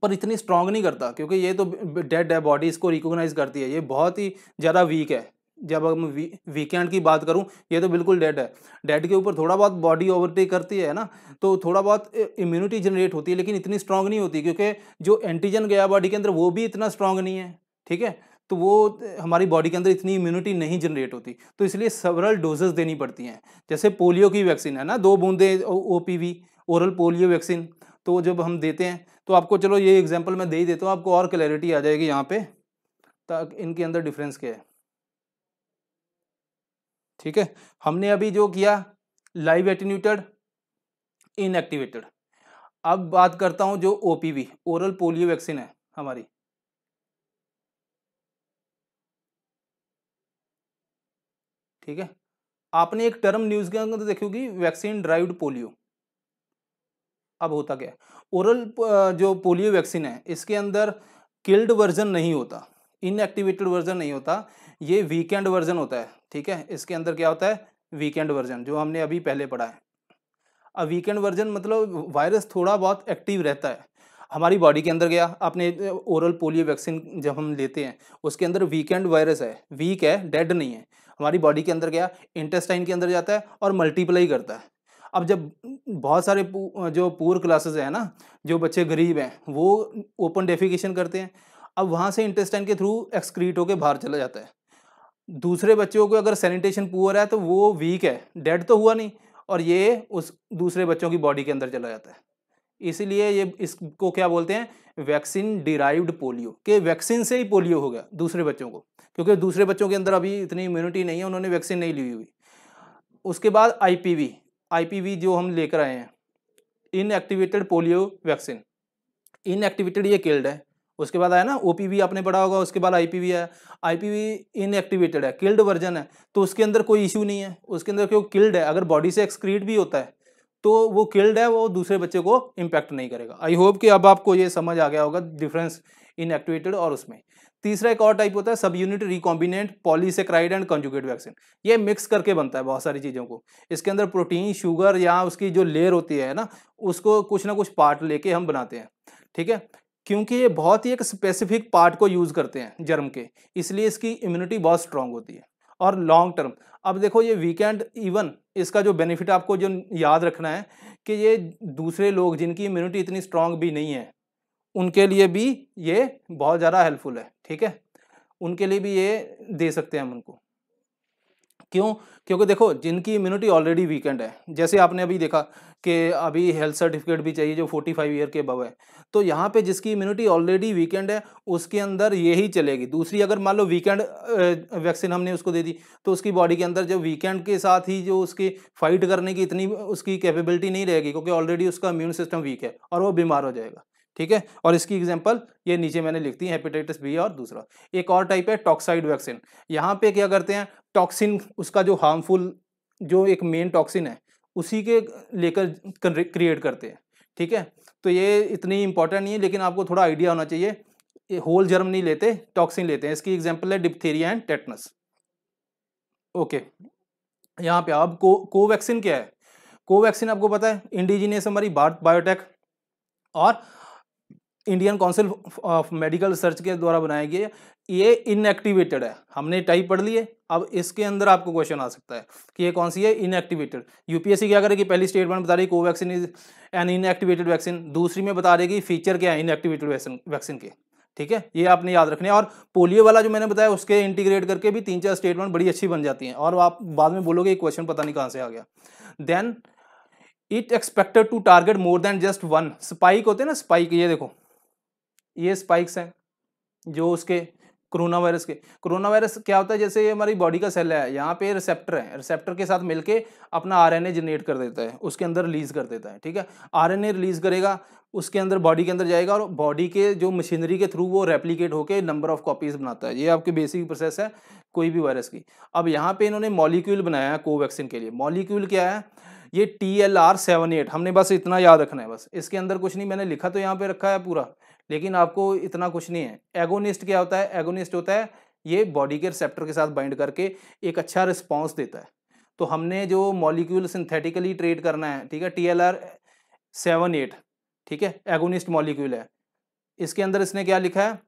पर इतनी स्ट्रांग नहीं करता क्योंकि ये तो डेड है बॉडी इसको रिकोगनाइज करती है ये बहुत ही ज़्यादा वीक है जब हम वी, वीकेंड की बात करूं ये तो बिल्कुल डेड है डेड के ऊपर थोड़ा बहुत बॉडी ओवरटेक करती है ना तो थोड़ा बहुत इम्यूनिटी जनरेट होती है लेकिन इतनी स्ट्रांग नहीं होती क्योंकि जो एंटीजन गया बॉडी के अंदर वो भी इतना स्ट्रांग नहीं है ठीक है तो वो हमारी बॉडी के अंदर इतनी इम्यूनिटी नहीं जनरेट होती तो इसलिए सबरल डोजेस देनी पड़ती हैं जैसे पोलियो की वैक्सीन है ना दो बूंदे ओ ओरल पोलियो वैक्सीन तो जब हम देते हैं तो आपको चलो ये एग्जाम्पल मैं दे ही देता हूँ आपको और क्लैरिटी आ जाएगी यहाँ पे इनके अंदर डिफरेंस क्या है ठीक है हमने अभी जो किया लाइव एटीन्यूटेड इनएक्टिवेटेड अब बात करता हूँ जो ओ ओरल पोलियो वैक्सीन है हमारी ठीक है आपने एक टर्म न्यूज के अंदर देखी होगी वैक्सीन ड्राइव्ड पोलियो अब होता क्या ओरल जो पोलियो वैक्सीन है इसके अंदर किल्ड वर्जन नहीं होता इनएक्टिवेटेड वर्जन नहीं होता ये वीकेंड वर्जन होता है ठीक है इसके अंदर क्या होता है वीकेंड वर्जन जो हमने अभी पहले पढ़ा है अब वीकेंड वर्जन मतलब वायरस थोड़ा बहुत एक्टिव रहता है हमारी बॉडी के अंदर गया आपने ओरल पोलियो वैक्सीन जब हम लेते हैं उसके अंदर वीकेंड वायरस है वीक है डेड नहीं है हमारी बॉडी के अंदर गया इंटेस्टाइन के अंदर जाता है और मल्टीप्लाई करता है अब जब बहुत सारे जो पूर क्लासेस हैं ना जो बच्चे गरीब हैं वो ओपन डेफिकेशन करते हैं अब वहाँ से इंटेस्टाइन के थ्रू एक्सक्रीट होकर बाहर चला जाता है दूसरे बच्चों को अगर सैनिटेशन पुअर है तो वो वीक है डेड तो हुआ नहीं और ये उस दूसरे बच्चों की बॉडी के अंदर चला जाता है इसीलिए ये इसको क्या बोलते हैं वैक्सीन डिराइव्ड पोलियो के वैक्सीन से ही पोलियो हो गया दूसरे बच्चों को क्योंकि दूसरे बच्चों के अंदर अभी इतनी इम्यूनिटी नहीं है उन्होंने वैक्सीन नहीं ली हुई उसके बाद आईपीवी आईपीवी जो हम लेकर आए हैं इनएक्टिवेटेड पोलियो वैक्सीन इनएक्टिवेटेड ये किल्ड है उसके बाद आया ना ओ आपने पढ़ा होगा उसके बाद आई पी है आई पी इनएक्टिवेटेड है किल्ड वर्जन है तो उसके अंदर कोई इशू नहीं है उसके अंदर क्यों किल्ड है अगर बॉडी से एक्सक्रीट भी होता है तो वो किल्ड है वो दूसरे बच्चे को इम्पैक्ट नहीं करेगा आई होप कि अब आपको ये समझ आ गया होगा डिफरेंस इन एक्टिवेटेड और उसमें तीसरा एक और टाइप होता है subunit recombinant polysaccharide and conjugate vaccine ये मिक्स करके बनता है बहुत सारी चीज़ों को इसके अंदर प्रोटीन शुगर या उसकी जो लेयर होती है ना उसको कुछ ना कुछ पार्ट लेके हम बनाते हैं ठीक है क्योंकि ये बहुत ही एक स्पेसिफिक पार्ट को यूज़ करते हैं जर्म के इसलिए इसकी इम्यूनिटी बहुत स्ट्रांग होती है और लॉन्ग टर्म अब देखो ये वीकेंड इवन इसका जो बेनिफिट आपको जो याद रखना है कि ये दूसरे लोग जिनकी इम्यूनिटी इतनी स्ट्रांग भी नहीं है उनके लिए भी ये बहुत ज़्यादा हेल्पफुल है ठीक है उनके लिए भी ये दे सकते हैं हम उनको क्यों क्योंकि देखो जिनकी इम्यूनिटी ऑलरेडी वीकेंड है जैसे आपने अभी देखा कि अभी हेल्थ सर्टिफिकेट भी चाहिए जो 45 ईयर के अबव है तो यहाँ पे जिसकी इम्यूनिटी ऑलरेडी वीकेंड है उसके अंदर ये ही चलेगी दूसरी अगर मान लो वीकेंड वैक्सीन हमने उसको दे दी तो उसकी बॉडी के अंदर जब वीकेंड के साथ ही जो उसकी फाइट करने की इतनी उसकी कैपेबिलिटी नहीं रहेगी क्योंकि ऑलरेडी उसका इम्यून सिस्टम वीक है और वो बीमार हो जाएगा ठीक है और इसकी एग्जाम्पल ये नीचे मैंने लिख दी हेपेटाइटिस बी और दूसरा एक और टाइप है टॉक्साइड वैक्सीन यहाँ पे क्या करते हैं टॉक्सिन उसका जो हार्मफुल जो एक मेन टॉक्सिन है उसी के लेकर क्रिएट करते हैं ठीक है तो ये इतनी इंपॉर्टेंट नहीं है लेकिन आपको थोड़ा आइडिया होना चाहिए होल जर्म नहीं लेते टॉक्सिन लेते हैं इसकी एग्जाम्पल है डिप्थेरिया एंड टेटनस ओके यहाँ पे आप को कोवैक्सीन क्या है कोवैक्सीन आपको पता है इंडिजीनियस हमारी भारत बायोटेक और Indian council of medical research के द्वारा बनाया गया ये इनएक्टिवेटेड है हमने टाइप पढ़ लिए अब इसके अंदर आपको क्वेश्चन आ सकता है कि ये कौन सी है इनएक्टिवेटेड यूपीएससी क्या करेगी पहली स्टेटमेंट बता रही Covaxin is an inactivated vaccine दूसरी में बता रहेगी फीचर क्या है इनएक्टिवेटेड वैक्सीन वैक्सीन के ठीक है ये आपने याद रखने और पोलियो वाला जो मैंने बताया उसके इंटीग्रेट करके भी तीन चार स्टेटमेंट बड़ी अच्छी बन जाती हैं और आप बाद में बोलोगे क्वेश्चन पता नहीं कहाँ से आ गया then it expected to target more than just one spike होते हैं ना स्पाइक ये देखो ये स्पाइक्स हैं जो उसके कोरोना वायरस के कोरोना वायरस क्या होता है जैसे ये हमारी बॉडी का सेल है यहाँ पे रिसेप्टर है रिसेप्टर के साथ मिलके अपना आरएनए जनरेट कर देता है उसके अंदर रिलीज़ कर देता है ठीक है आरएनए रिलीज़ करेगा उसके अंदर बॉडी के अंदर जाएगा और बॉडी के जो मशीनरी के थ्रू वो रेप्लीकेट होकर नंबर ऑफ कॉपीज़ बनाता है ये आपकी बेसिक प्रोसेस है कोई भी वायरस की अब यहाँ पर इन्होंने मॉलिक्यूल बनाया है कोवैक्सीन के लिए मॉलिक्यूल क्या है ये T L R seven eight हमने बस इतना याद रखना है बस इसके अंदर कुछ नहीं मैंने लिखा तो यहाँ पर रखा है पूरा लेकिन आपको इतना कुछ नहीं है एगोनिस्ट क्या होता है एगोनिस्ट होता है ये बॉडी के रिसेप्टर के साथ बाइंड करके एक अच्छा रिस्पॉन्स देता है तो हमने जो मॉलिक्यूल सिंथेटिकली ट्रेड करना है ठीक है टी एल एट ठीक है एगोनिस्ट मॉलिक्यूल है इसके अंदर इसने क्या लिखा है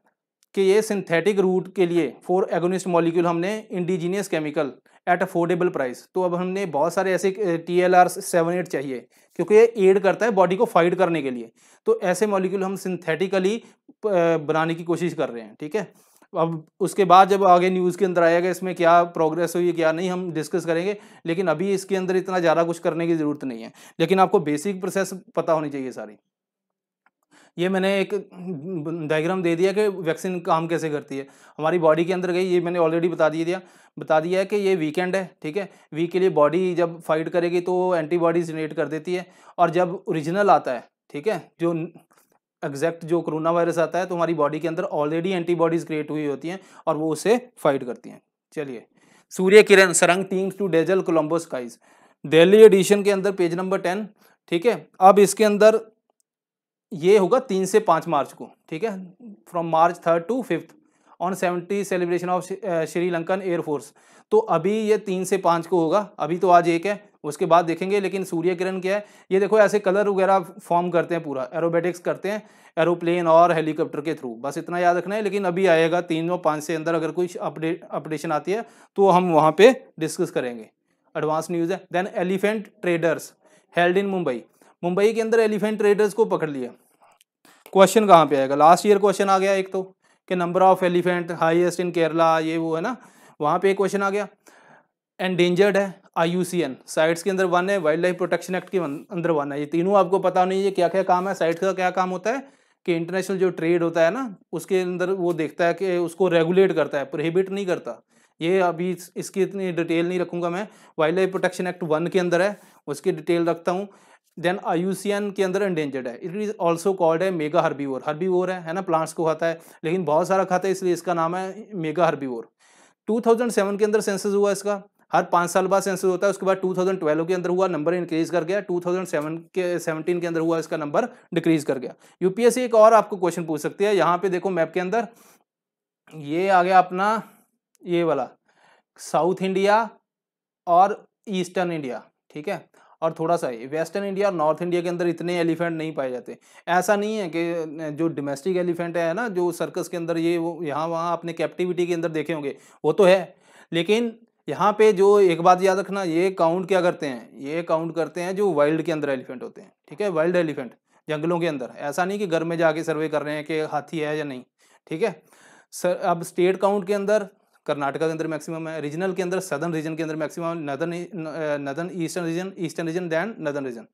कि ये सिंथेटिक रूट के लिए फोर एगोनिस्ट मॉलिक्यूल हमने indigenous chemical at affordable price तो अब हमने बहुत सारे ऐसे T L R seven eight चाहिए क्योंकि ये एड करता है बॉडी को फाइट करने के लिए तो ऐसे मॉलिक्यूल हम सिंथेटिकली बनाने की कोशिश कर रहे हैं ठीक है अब उसके बाद जब आगे न्यूज़ के अंदर आएगा इसमें क्या प्रोग्रेस हुई क्या नहीं हम डिस्कस करेंगे लेकिन अभी इसके अंदर इतना ज़्यादा कुछ करने की ज़रूरत नहीं है लेकिन आपको बेसिक प्रोसेस पता होनी चाहिए सारी ये मैंने एक डायग्राम दे दिया कि वैक्सीन काम कैसे करती है हमारी बॉडी के अंदर गई ये मैंने ऑलरेडी बता दिया दिया बता दिया है कि ये वीकेंड है ठीक है वीक के लिए बॉडी जब फाइट करेगी तो एंटीबॉडीज जनरेट कर देती है और जब ओरिजिनल आता है ठीक है जो एग्जैक्ट जो कोरोना वायरस आता है तो हमारी बॉडी के अंदर ऑलरेडी एंटीबॉडीज़ क्रिएट हुई होती हैं और वो उसे फाइट करती हैं चलिए Surya Kiran Sarang teams to dazzle Colombo skies Delhi edition के अंदर पेज नंबर टेन ठीक है अब इसके अंदर ये होगा तीन से पाँच मार्च को ठीक है from March third to fifth on seventy celebration of Sri Lankan air force तो अभी ये तीन से पाँच को होगा अभी तो आज एक है उसके बाद देखेंगे लेकिन सूर्य किरण क्या है ये देखो ऐसे कलर वगैरह फॉर्म करते हैं पूरा एरोबेटिक्स करते हैं एरोप्लेन और हेलीकॉप्टर के थ्रू बस इतना याद रखना है लेकिन अभी आएगा तीन और पाँच से अंदर अगर कुछ अपडेट अपडेशन आती है तो हम वहाँ पर डिस्कस करेंगे एडवांस न्यूज़ है then elephant traders held in Mumbai Mumbai के अंदर एलिफेंट ट्रेडर्स को पकड़ लिया क्वेश्चन कहाँ पे आएगा लास्ट ईयर क्वेश्चन आ गया एक तो कि number of elephant highest in Kerala ये वो है ना वहाँ पे एक क्वेश्चन आ गया एंडेंजर्ड है I U C N CITES के अंदर वन है वाइल्ड लाइफ प्रोटेक्शन एक्ट के अंदर वन है ये तीनों आपको पता नहीं है क्या क्या काम है साइट्स का क्या काम होता है कि इंटरनेशनल जो ट्रेड होता है ना उसके अंदर वो देखता है कि उसको रेगुलेट करता है प्रोहिबिट नहीं करता ये अभी इसकी इतनी डिटेल नहीं रखूंगा मैं wildlife protection act one के अंदर है उसकी डिटेल रखता हूँ देन आयुसियन के अंदर एंडेंजर्ड है इट इज़ ऑल्सो कॉल्ड है मेगा हर्बीवोर हर्बीवोर है है ना प्लांट्स को खाता है लेकिन बहुत सारा खाता है इसलिए इसका नाम है मेगा हर्बीवोर 2007 के अंदर सेंसस हुआ इसका हर पाँच साल बाद सेंसस होता है उसके बाद 2012 के अंदर हुआ नंबर इंक्रीज कर गया 2007 के 17 के अंदर हुआ इसका नंबर डिक्रीज कर गया यूपीएससी एक और आपको क्वेश्चन पूछ सकती है यहाँ पे देखो मैप के अंदर ये आ गया अपना ये वाला साउथ इंडिया और ईस्टर्न इंडिया ठीक है और थोड़ा सा वेस्टर्न इंडिया और नॉर्थ इंडिया के अंदर इतने एलिफेंट नहीं पाए जाते ऐसा नहीं है कि जो डोमेस्टिक एलिफेंट है ना जो सर्कस के अंदर ये वो यहाँ वहाँ अपने कैप्टिविटी के अंदर देखे होंगे वो तो है लेकिन यहाँ पे जो एक बात याद रखना ये काउंट क्या करते हैं ये काउंट करते हैं जो वाइल्ड के अंदर एलिफेंट होते हैं ठीक है वाइल्ड एलिफेंट जंगलों के अंदर ऐसा नहीं कि घर में जाके सर्वे कर रहे हैं कि हाथी है या नहीं ठीक है सर अब स्टेट काउंट के अंदर कर्नाटका के अंदर मैक्सिमम है रीजनल के अंदर सदर्न रीजन के अंदर maximum northern northern eastern region eastern region than northern region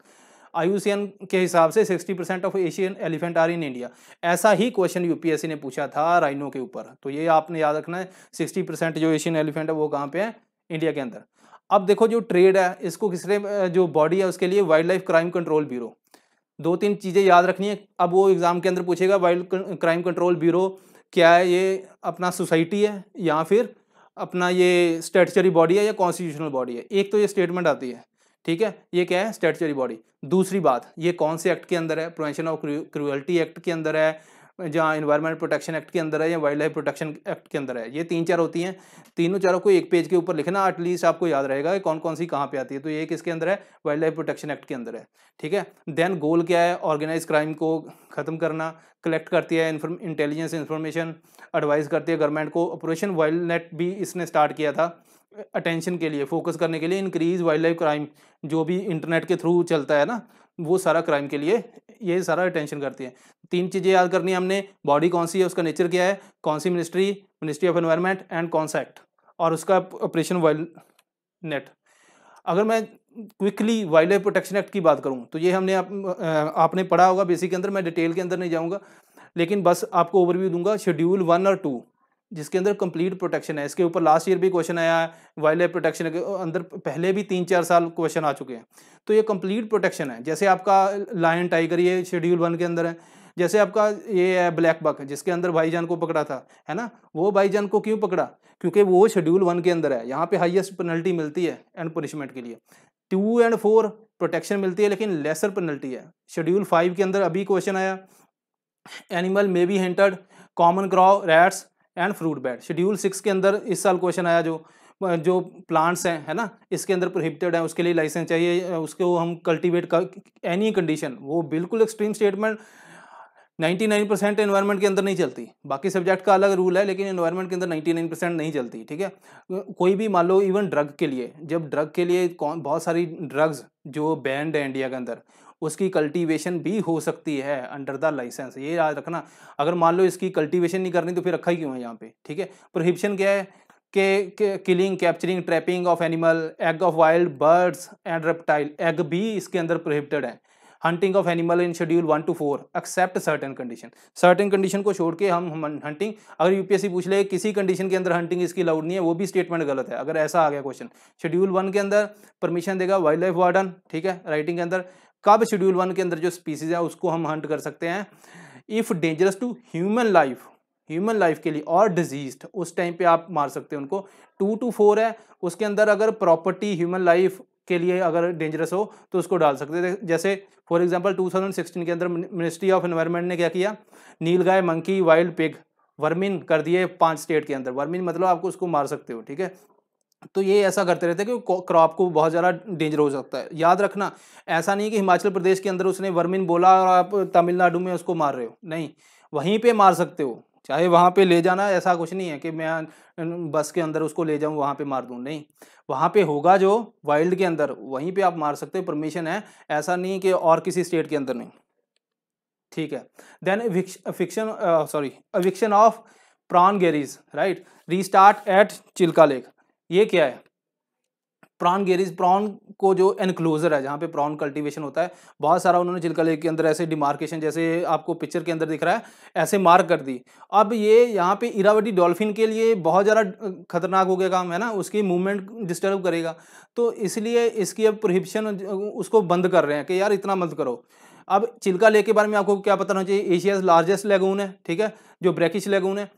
IUCN के हिसाब से 60 percent of Asian elephant are in India ऐसा ही क्वेश्चन यूपीएससी ने पूछा था राइनो के ऊपर तो ये आपने याद रखना है सिक्सटी परसेंट जो एशियन एलिफेंट है वो कहाँ पे है इंडिया के अंदर अब देखो जो ट्रेड है इसको किसने जो बॉडी है उसके लिए wildlife crime control bureau दो तीन चीज़ें याद रखनी है अब वो एग्ज़ाम के अंदर पूछेगा वाइल्ड क्राइम कंट्रोल ब्यूरो क्या ये अपना सोसाइटी है या फिर अपना ये स्टेटचरी बॉडी है या कॉन्स्टिट्यूशनल बॉडी है एक तो ये स्टेटमेंट आती है ठीक है ये क्या है स्टेटचरी बॉडी दूसरी बात ये कौन से एक्ट के अंदर है प्रोवेंशन ऑफ क्रुअल्टी एक्ट के अंदर है जहाँ इन्वायरमेंट प्रोटेक्शन एक्ट के अंदर है या वाइल्ड लाइफ प्रोटेक्शन एक्ट के अंदर है ये तीन चार होती हैं तीनों चारों को एक पेज के ऊपर लिखना एटलीस्ट आपको याद रहेगा कौन कौन सी कहाँ पे आती है तो ये किसके अंदर है वाइल्ड लाइफ प्रोटेक्शन एक्ट के अंदर है ठीक है देन गोल क्या है ऑर्गेनाइज क्राइम को ख़त्म करना कलेक्ट करती है इंटेलिजेंस इन्फॉर्मेशन एडवाइस करती है गवर्नमेंट को ऑपरेशन वाइल्ड नेट भी इसने स्टार्ट किया था अटेंशन के लिए फोकस करने के लिए इंक्रीज वाइल्ड लाइफ क्राइम जो भी इंटरनेट के थ्रू चलता है ना वो सारा क्राइम के लिए ये सारा अटेंशन करती है तीन चीज़ें याद करनी है हमने बॉडी कौन सी है उसका नेचर क्या है कौन सी ministry ministry of environment and कौन एक्ट और उसका ऑपरेशन वाइल्ड नेट अगर मैं quickly wildlife protection act की बात करूँ तो ये हमने आप, आपने पढ़ा होगा बेसिक के अंदर मैं डिटेल के अंदर नहीं जाऊँगा लेकिन बस आपको ओवरव्यू दूंगा शेड्यूल वन और टू जिसके अंदर कंप्लीट प्रोटेक्शन है इसके ऊपर लास्ट ईयर भी क्वेश्चन आया है वाइल्ड लाइफ प्रोटेक्शन के अंदर पहले भी तीन चार साल क्वेश्चन आ चुके हैं तो ये कंप्लीट प्रोटेक्शन है जैसे आपका लायन टाइगर ये शेड्यूल वन के अंदर है जैसे आपका ये है ब्लैक बक जिसके अंदर भाईजान को पकड़ा था है ना वो भाईजान को क्यों पकड़ा क्योंकि वो शेड्यूल वन के अंदर है यहाँ पे हाईएस्ट पेनल्टी मिलती है एंड पनिशमेंट के लिए टू एंड फोर प्रोटेक्शन मिलती है लेकिन लेसर पेनल्टी है शेड्यूल फाइव के अंदर अभी क्वेश्चन आया animal may be hunted common crow rats and fruit bat schedule six के अंदर इस साल क्वेश्चन आया जो जो प्लांट्स हैं है ना इसके अंदर प्रोहिबिटेड है उसके लिए लाइसेंस चाहिए उसको हम कल्टीवेट कर एनी कंडीशन वो बिल्कुल एक्सट्रीम स्टेटमेंट 99 परसेंट इन्वायरमेंट के अंदर नहीं चलती बाकी सब्जेक्ट का अलग रूल है लेकिन एनवायरनमेंट के अंदर 99 परसेंट नहीं चलती ठीक है कोई भी मान लो इवन ड्रग के लिए जब ड्रग के लिए कौन बहुत सारी ड्रग्स जो बैंड है इंडिया के अंदर उसकी कल्टीवेशन भी हो सकती है अंडर द लाइसेंस ये याद रखना अगर मान लो इसकी कल्टीवेशन नहीं करनी तो फिर रखा ही क्यों है यहाँ पे ठीक है प्रोहिबिशन क्या है के killing capturing trapping of animal egg of wild birds and reptile egg भी इसके अंदर प्रोहिबिटेड है hunting of animal in schedule one two four except certain condition certain condition को छोड़ के हम हंटिंग अगर यूपीएससी पूछ ले किसी कंडीशन के अंदर हंटिंग इसकी अलाउड नहीं है वो भी स्टेटमेंट गलत है अगर ऐसा आ गया क्वेश्चन शेड्यूल वन के अंदर परमिशन देगा वाइल्ड लाइफ वार्डन ठीक है राइटिंग के अंदर कब शेड्यूल वन के अंदर जो स्पीसीज है उसको हम हंट कर सकते हैं if dangerous to human life human life के लिए और डिजीज उस टाइम पे आप मार सकते हैं उनको टू टू फोर है उसके अंदर अगर प्रॉपर्टी ह्यूमन लाइफ के लिए अगर डेंजरस हो तो उसको डाल सकते थे जैसे फॉर एग्जांपल 2016 के अंदर मिनिस्ट्री ऑफ इन्वायरमेंट ने क्या किया nilgai monkey wild pig vermin कर दिए पांच स्टेट के अंदर वर्मिन मतलब आपको उसको मार सकते हो ठीक है तो ये ऐसा करते रहते कि क्रॉप को बहुत ज़्यादा डेंजर हो सकता है याद रखना ऐसा नहीं कि हिमाचल प्रदेश के अंदर उसने वर्मिन बोला और आप तमिलनाडु में उसको मार रहे हो नहीं वहीं पे मार सकते हो चाहे वहाँ पे ले जाना ऐसा कुछ नहीं है कि मैं बस के अंदर उसको ले जाऊँ वहाँ पे मार दूँ नहीं वहाँ पे होगा जो वाइल्ड के अंदर वहीं पे आप मार सकते हो परमिशन है ऐसा नहीं कि और किसी स्टेट के अंदर नहीं ठीक है then fiction sorry eviction of prawn gheries right restart at Chilika lake ये क्या है प्रॉन गेरीज प्रॉन को जो एनक्लोजर है जहाँ पे प्रॉन कल्टीवेशन होता है बहुत सारा उन्होंने चिलकले के अंदर ऐसे डिमार्केशन जैसे आपको पिक्चर के अंदर दिख रहा है ऐसे मार्क कर दी अब ये यहाँ पे इरावटी डॉल्फिन के लिए बहुत ज़्यादा खतरनाक हो गया काम है ना उसकी मूवमेंट डिस्टर्ब करेगा तो इसलिए इसकी अब प्रोहिबिशन उसको बंद कर रहे हैं कि यार इतना मत करो अब चिलका लेक के बारे में आपको क्या पता होना चाहिए एशियाज लार्जेस्ट लेगून है ठीक है जो ब्रैकिश लेगून है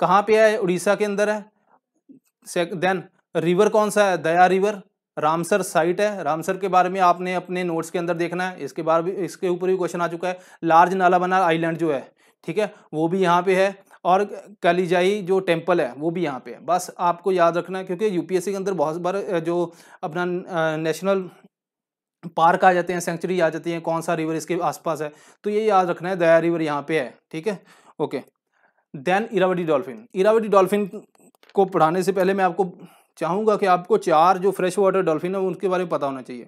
कहाँ पे है उड़ीसा के अंदर है देन रिवर कौन सा है दया रिवर रामसर साइट है रामसर के बारे में आपने अपने नोट्स के अंदर देखना है इसके बारे भी इसके ऊपर भी क्वेश्चन आ चुका है लार्ज नाला बना आइलैंड जो है ठीक है वो भी यहाँ पे है और कलीजाई जो टेम्पल है वो भी यहाँ पे है बस आपको याद रखना है क्योंकि यूपीएससी के अंदर बहुत बार जो अपना नेशनल पार्क आ जाते हैं सेंचुरी आ जाती है कौन सा रिवर इसके आसपास है तो ये याद रखना है दया रिवर यहाँ पे है ठीक है okay then Irrawaddy dolphin Irrawaddy dolphin को पढ़ाने से पहले मैं आपको चाहूँगा कि आपको चार जो फ्रेश वाटर डॉल्फिन है उनके बारे में पता होना चाहिए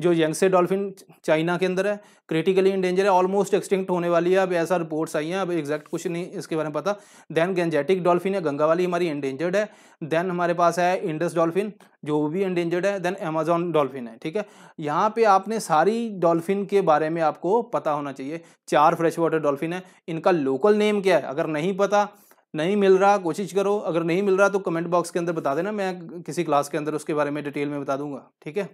जो यंगसे डॉल्फिन चाइना के अंदर है क्रिटिकली इंडेंजर है ऑलमोस्ट एक्सटिंक्ट होने वाली है अब ऐसा रिपोर्ट्स आई हैं अब एग्जैक्ट कुछ नहीं इसके बारे में पता देन गेंजेटिक डॉल्फिन है गंगा वाली हमारी इंडेंजर्ड है देन हमारे पास है इंडस डॉल्फिन जो भी इंडेंजर्ड है देन अमेजोन डॉल्फिन है ठीक है यहाँ पे आपने सारी डॉल्फिन के बारे में आपको पता होना चाहिए चार फ्रेश वाटर डॉल्फिन है इनका लोकल नेम क्या है अगर नहीं पता नहीं मिल रहा कोशिश करो अगर नहीं मिल रहा तो कमेंट बॉक्स के अंदर बता देना मैं किसी क्लास के अंदर उसके बारे में डिटेल में बता दूंगा ठीक है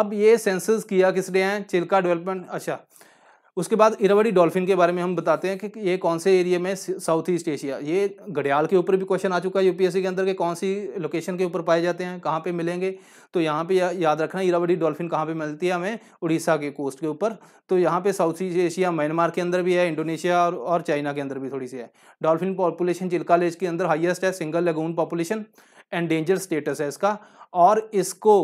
अब ये सेंसस किया किसने हैं चिल्का डेवलपमेंट अच्छा उसके बाद इरावड़ी डॉल्फिन के बारे में हम बताते हैं कि ये कौन से एरिया में साउथ ईस्ट एशिया ये घड़ियाल के ऊपर भी क्वेश्चन आ चुका है यूपीएससी के अंदर के कौन सी लोकेशन के ऊपर पाए जाते हैं कहाँ पे मिलेंगे तो यहाँ पे याद रखना इरावड़ी डॉल्फिन कहाँ पे मिलती है हमें उड़ीसा के कोस्ट के ऊपर तो यहाँ पर साउथ ईस्ट एशिया म्यांमार के अंदर भी है इंडोनेशिया और, और चाइना के अंदर भी थोड़ी सी है डॉल्फिन पॉपुलेशन चिल्का लेज के अंदर हाइएस्ट है single lagoon population endangered status है इसका और इसको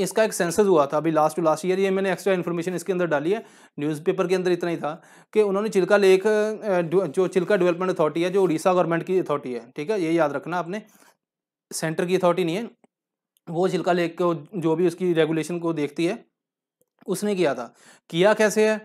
इसका एक सेंसस हुआ था अभी लास्ट टू लास्ट ईयर ये मैंने एक्स्ट्रा इन्फॉर्मेशन इसके अंदर डाली है न्यूज़पेपर के अंदर इतना ही था कि उन्होंने चिल्का लेक जो चिल्का डेवलपमेंट अथॉरिटी है जो उड़ीसा गवर्नमेंट की अथॉरिटी है ठीक है ये याद रखना आपने सेंटर की अथॉरिटी नहीं है वो चिल्का लेक को जो भी उसकी रेगुलेशन को देखती है उसने किया था किया कैसे है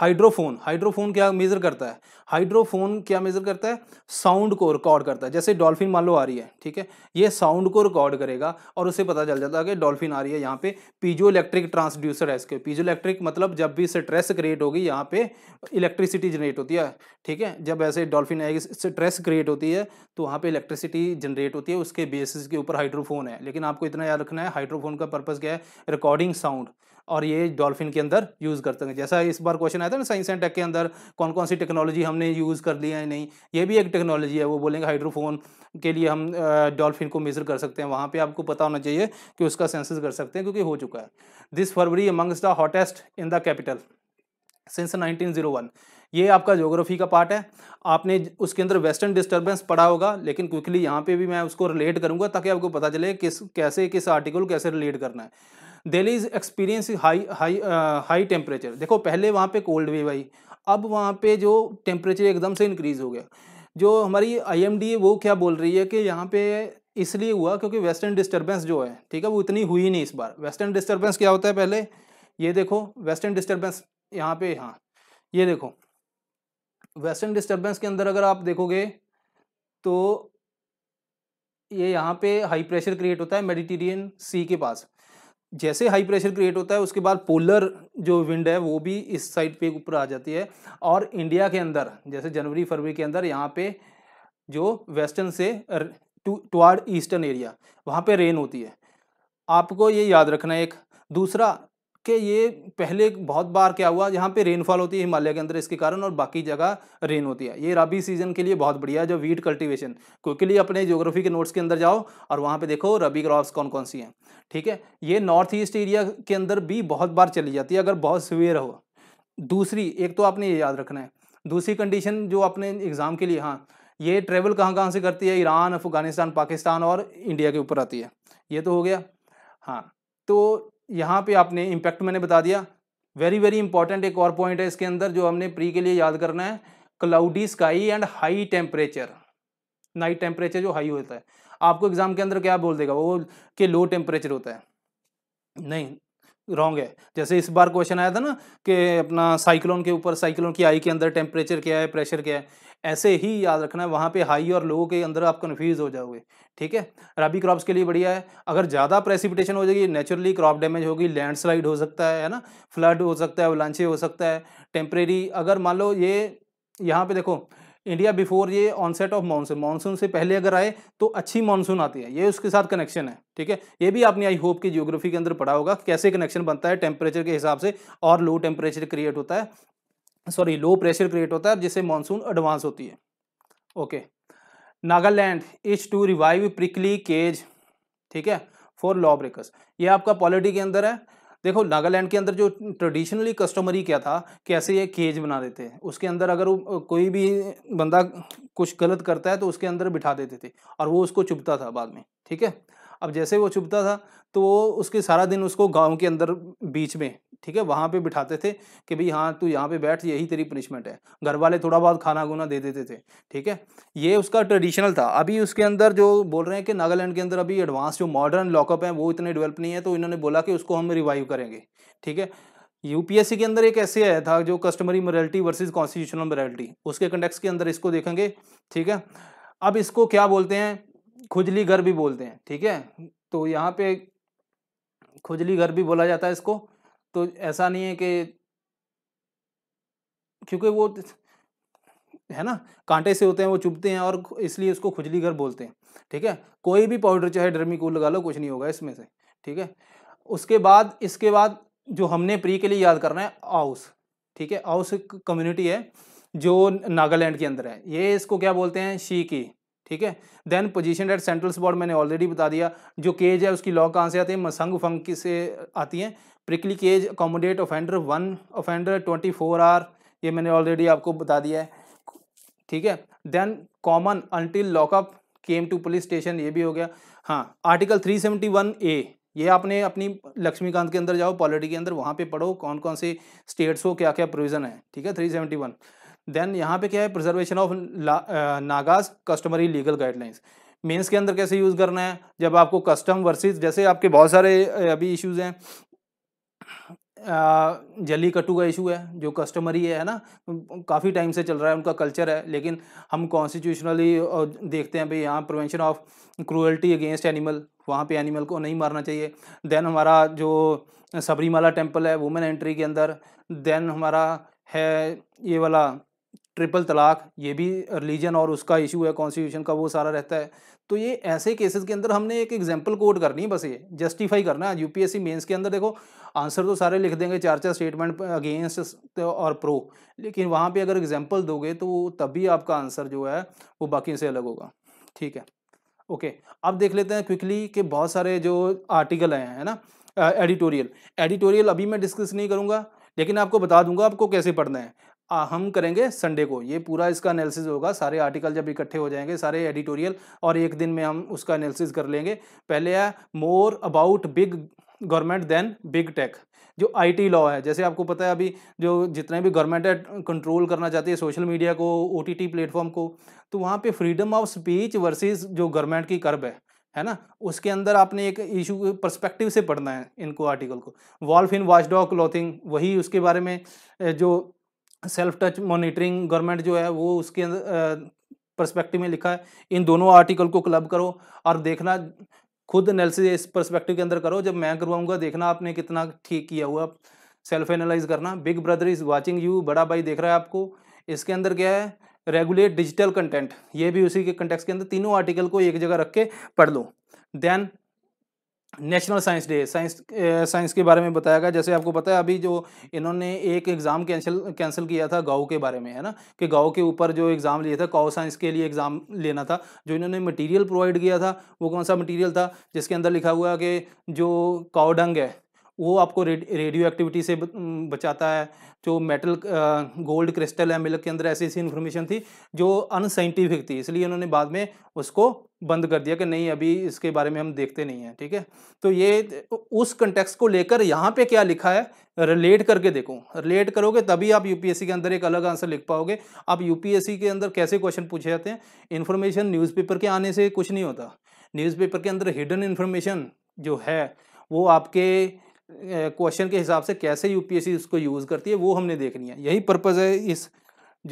हाइड्रोफोन हाइड्रोफोन क्या मेज़र करता है हाइड्रोफोन क्या मेज़र करता है साउंड को रिकॉर्ड करता है जैसे डॉल्फिन मान लो आ रही है ठीक है ये साउंड को रिकॉर्ड करेगा और उसे पता चल जाता है कि डॉल्फिन आ रही है यहाँ पे पीजो इलेक्ट्रिक ट्रांसड्यूसर है इसके पीजो इलेक्ट्रिक मतलब जब भी स्ट्रेस क्रिएट होगी यहाँ पे इलेक्ट्रिसिटी जनरेट होती है ठीक है जब ऐसे डॉल्फिन आएगी स्ट्रेस क्रिएट होती है तो वहाँ पर इलेक्ट्रिसिटी जनरेट होती है उसके बेसिस के ऊपर हाइड्रोफोन है लेकिन आपको इतना याद रखना है हाइड्रोफोन का पर्पज़ क्या है रिकॉर्डिंग साउंड और ये डॉल्फिन के अंदर यूज़ करते हैं जैसा इस बार क्वेश्चन आया था ना साइंस एंड टेक के अंदर कौन कौन सी टेक्नोलॉजी हमने यूज़ कर ली है नहीं ये भी एक टेक्नोलॉजी है वो बोलेंगे हाइड्रोफोन के लिए हम डॉल्फिन को मेज़र कर सकते हैं वहाँ पर आपको पता होना चाहिए कि उसका सेंसिस कर सकते हैं क्योंकि हो चुका है this February amongst the hottest in the capital since nineteen ये आपका जोग्राफी का पार्ट है आपने उसके अंदर वेस्टर्न डिस्टर्बेंस पढ़ा होगा लेकिन क्विकली यहाँ पे भी मैं उसको रिलेट करूँगा ताकि आपको पता चले किस कैसे किस आर्टिकल कैसे रिलेट करना है Delhi is experience high high high temperature देखो पहले वहाँ पे कोल्ड वेव आई अब वहाँ पे जो टेम्परेचर एकदम से इंक्रीज हो गया जो हमारी आई वो क्या बोल रही है कि यहाँ पे इसलिए हुआ क्योंकि वेस्टर्न डिस्टर्बेंस जो है ठीक है वो इतनी हुई नहीं इस बार वेस्टर्न डिस्टर्बेंस क्या होता है पहले ये देखो वेस्टर्न डिस्टर्बेंस यहाँ पे हाँ ये देखो वेस्टर्न डिस्टर्बेंस के अंदर अगर आप देखोगे तो ये यहाँ पे हाई प्रेशर क्रिएट होता है मेडिटेरियन सी के पास जैसे हाई प्रेशर क्रिएट होता है उसके बाद पोलर जो विंड है वो भी इस साइड पे ऊपर आ जाती है और इंडिया के अंदर जैसे जनवरी फरवरी के अंदर यहाँ पे जो वेस्टर्न से टुवार्ड ईस्टर्न एरिया वहाँ पे रेन होती है आपको ये याद रखना है एक दूसरा कि ये पहले बहुत बार क्या हुआ यहाँ पे रेनफॉल होती है हिमालय के अंदर इसके कारण और बाकी जगह रेन होती है ये रबी सीजन के लिए बहुत बढ़िया है जो वीट कल्टीवेशन क्विकली अपने ज्योग्राफी के नोट्स के अंदर जाओ और वहाँ पे देखो रबी क्रॉप्स कौन कौन सी हैं ठीक है ये नॉर्थ ईस्ट एरिया के अंदर भी बहुत बार चली जाती है अगर बहुत सवेर हो दूसरी एक तो आपने ये याद रखना है दूसरी कंडीशन जो अपने एग्ज़ाम के लिए हाँ ये ट्रेवल कहाँ कहाँ से करती है ईरान अफगानिस्तान पाकिस्तान और इंडिया के ऊपर आती है ये तो हो गया हाँ तो यहाँ पे आपने इम्पैक्ट मैंने बता दिया वेरी वेरी इंपॉर्टेंट एक और पॉइंट है इसके अंदर जो हमने प्री के लिए याद करना है cloudy sky and high temperature night temperature जो हाई होता है आपको एग्जाम के अंदर क्या बोल देगा वो कि लो टेम्परेचर होता है नहीं रॉन्ग है जैसे इस बार क्वेश्चन आया था ना कि अपना साइक्लोन के ऊपर साइक्लोन की आई के अंदर टेम्परेचर क्या है प्रेशर क्या है ऐसे ही याद रखना है वहाँ पे हाई और लो के अंदर आप कन्फ्यूज हो जाओगे ठीक है रबी क्रॉप्स के लिए बढ़िया है अगर ज़्यादा प्रेसिपिटेशन हो जाएगी नेचुरली क्रॉप डैमेज होगी लैंडस्लाइड हो सकता है है ना फ्लड हो सकता है लांचे हो सकता है टेम्परेरी अगर मान लो ये यहाँ पे देखो इंडिया बिफोर ये ऑनसेट ऑफ मानसून मानसून से पहले अगर आए तो अच्छी मानसून आती है ये उसके साथ कनेक्शन है ठीक है ये भी आपने आई होप की जियोग्राफी के अंदर पढ़ा होगा कैसे कनेक्शन बनता है टेम्परेचर के हिसाब से और लो टेम्परेचर क्रिएट होता है सॉरी लो प्रेशर क्रिएट होता है जिससे मानसून एडवांस होती है okay Nagaland is to revive prickly cage ठीक है फॉर लॉ ब्रेकर्स ये आपका पॉलिटी के अंदर है देखो नागालैंड के अंदर जो ट्रेडिशनली कस्टमरी क्या था कैसे ये केज बना देते हैं उसके अंदर अगर कोई भी बंदा कुछ गलत करता है तो उसके अंदर बिठा देते थे और वो उसको चुपता था बाद में ठीक है अब जैसे वो चुभता था तो वो उसके सारा दिन उसको गाँव के अंदर बीच में ठीक है वहाँ पे बिठाते थे कि भाई हाँ तू यहाँ पे बैठ यही तेरी पनिशमेंट है घर वाले थोड़ा बहुत खाना गुना दे देते थे ठीक है ये उसका ट्रेडिशनल था अभी उसके अंदर जो बोल रहे हैं कि नागालैंड के अंदर अभी एडवांस जो मॉडर्न लॉकअप हैं वो इतने डेवलप नहीं है तो इन्होंने बोला कि उसको हम रिवाइव करेंगे ठीक है यूपीएससी के अंदर एक ऐसे आया था जो customary morality versus constitutional morality उसके कंटेक्स के अंदर इसको देखेंगे ठीक है अब इसको क्या बोलते हैं खुजली घर भी बोलते हैं ठीक है तो यहाँ पे खुजली घर भी बोला जाता है इसको तो ऐसा नहीं है कि क्योंकि वो है ना कांटे से होते हैं वो चुभते हैं और इसलिए उसको खुजली घर बोलते हैं ठीक है कोई भी पाउडर चाहे डर्मी कूल लगा लो कुछ नहीं होगा इसमें से ठीक है उसके बाद इसके बाद जो हमने प्री के लिए याद करना है आउस ठीक है आउस कम्युनिटी है जो नागालैंड के अंदर है ये इसको क्या बोलते हैं शी की ठीक है then position at central board मैंने ऑलरेडी बता दिया जो केज है उसकी लॉ कहाँ से आती है मसंग फंग से आती है prickly cage accommodate offender one offender twenty four are ये मैंने ऑलरेडी आपको बता दिया है ठीक है then common until lockup came to police station ये भी हो गया हाँ article three seventy one A ये आपने अपनी लक्ष्मीकांत के अंदर जाओ पॉलिटी के अंदर वहाँ पे पढ़ो कौन कौन से स्टेट्स को क्या क्या प्रोविज़न है ठीक है थ्री सेवेंटी वन देन यहाँ पे क्या है preservation of Nagas customary legal guidelines mains के अंदर कैसे यूज़ करना है जब आपको कस्टम वर्सेस जैसे आपके बहुत सारे अभी इश्यूज हैं जली कट्टू का इशू है जो कस्टमरी है है ना काफ़ी टाइम से चल रहा है उनका कल्चर है लेकिन हम कॉन्स्टिट्यूशनली देखते हैं भाई यहाँ prevention of cruelty against animal वहाँ पे एनिमल को नहीं मारना चाहिए देन हमारा जो सबरीमाला टेम्पल है वुमेन एंट्री के अंदर देन हमारा है ये वाला ट्रिपल तलाक ये भी रिलीजन और उसका इशू है कॉन्स्टिट्यूशन का वो सारा रहता है तो ये ऐसे केसेस के अंदर हमने एक एग्जाम्पल कोड करनी है बस ये जस्टिफाई करना है यूपीएससी मेंस के अंदर देखो आंसर तो सारे लिख देंगे चार चार स्टेटमेंट अगेंस्ट और प्रो लेकिन वहाँ पर अगर एग्जाम्पल दोगे तो तभी आपका आंसर जो है वो बाकी से अलग होगा ठीक है ओके अब देख लेते हैं क्विकली के बहुत सारे जो आर्टिकल हैं है ना एडिटोरियल एडिटोरियल अभी मैं डिस्कस नहीं करूँगा लेकिन आपको बता दूंगा आपको कैसे पढ़ना है हम करेंगे संडे को ये पूरा इसका एनालिसिस होगा सारे आर्टिकल जब इकट्ठे हो जाएंगे सारे एडिटोरियल और एक दिन में हम उसका एनालिसिस कर लेंगे पहले है more about big government then big tech जो आईटी लॉ है जैसे आपको पता है अभी जो जितने भी गवर्नमेंट है कंट्रोल करना चाहती है सोशल मीडिया को टी प्लेटफॉर्म को तो वहाँ पर फ्रीडम ऑफ स्पीच वर्सेज जो गवर्नमेंट की कर्ब है है ना उसके अंदर आपने एक इशू परस्पेक्टिव से पढ़ना है इनको आर्टिकल को वॉल्फ इन वॉच क्लॉथिंग वही उसके बारे में जो सेल्फ टच मॉनिटरिंग गवर्नमेंट जो है वो उसके परस्पेक्टिव में लिखा है इन दोनों आर्टिकल को क्लब करो और देखना खुद एनालिसिस इस परस्पेक्टिव के अंदर करो जब मैं करवाऊंगा देखना आपने कितना ठीक किया हुआ सेल्फ एनालाइज करना big brother is watching you बड़ा भाई देख रहा है आपको इसके अंदर क्या है रेगुलेट डिजिटल कंटेंट ये भी उसी के कंटेक्स के अंदर तीनों आर्टिकल को एक जगह रख के पढ़ लो then national science day science science के बारे में बताया गया जैसे आपको पता है अभी जो इन्होंने एक एग्ज़ाम कैंसिल कैंसिल किया था गाओ के बारे में है ना कि गाओ के ऊपर जो एग्ज़ाम लिया था काओ साइंस के लिए एग्ज़ाम लेना था जो इन्होंने मटेरियल प्रोवाइड किया था वो कौन सा मटेरियल था जिसके अंदर लिखा हुआ कि जो काओडंग है वो आपको रेडियो एक्टिविटी से बचाता है जो मेटल गोल्ड क्रिस्टल है मिल्क के अंदर ऐसी ऐसी इन्फॉर्मेशन थी जो अनसाइंटिफिक थी इसलिए उन्होंने बाद में उसको बंद कर दिया कि नहीं अभी इसके बारे में हम देखते नहीं हैं ठीक है तो ये उस कंटेक्स को लेकर यहाँ पे क्या लिखा है रिलेट करके देखो रिलेट करोगे तभी आप यूपीएससी के अंदर एक अलग आंसर लिख पाओगे आप यूपीएससी के अंदर कैसे क्वेश्चन पूछे जाते हैं इन्फॉर्मेशन न्यूज़पेपर के आने से कुछ नहीं होता न्यूज़पेपर के अंदर हिडन इन्फॉर्मेशन जो है वो आपके क्वेश्चन के हिसाब से कैसे यूपीएससी उसको यूज़ करती है वो हमने देखनी है यही पर्पज़ है इस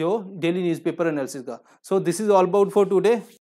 जो डेली न्यूज़पेपर एनालिसिस का so this is all about for today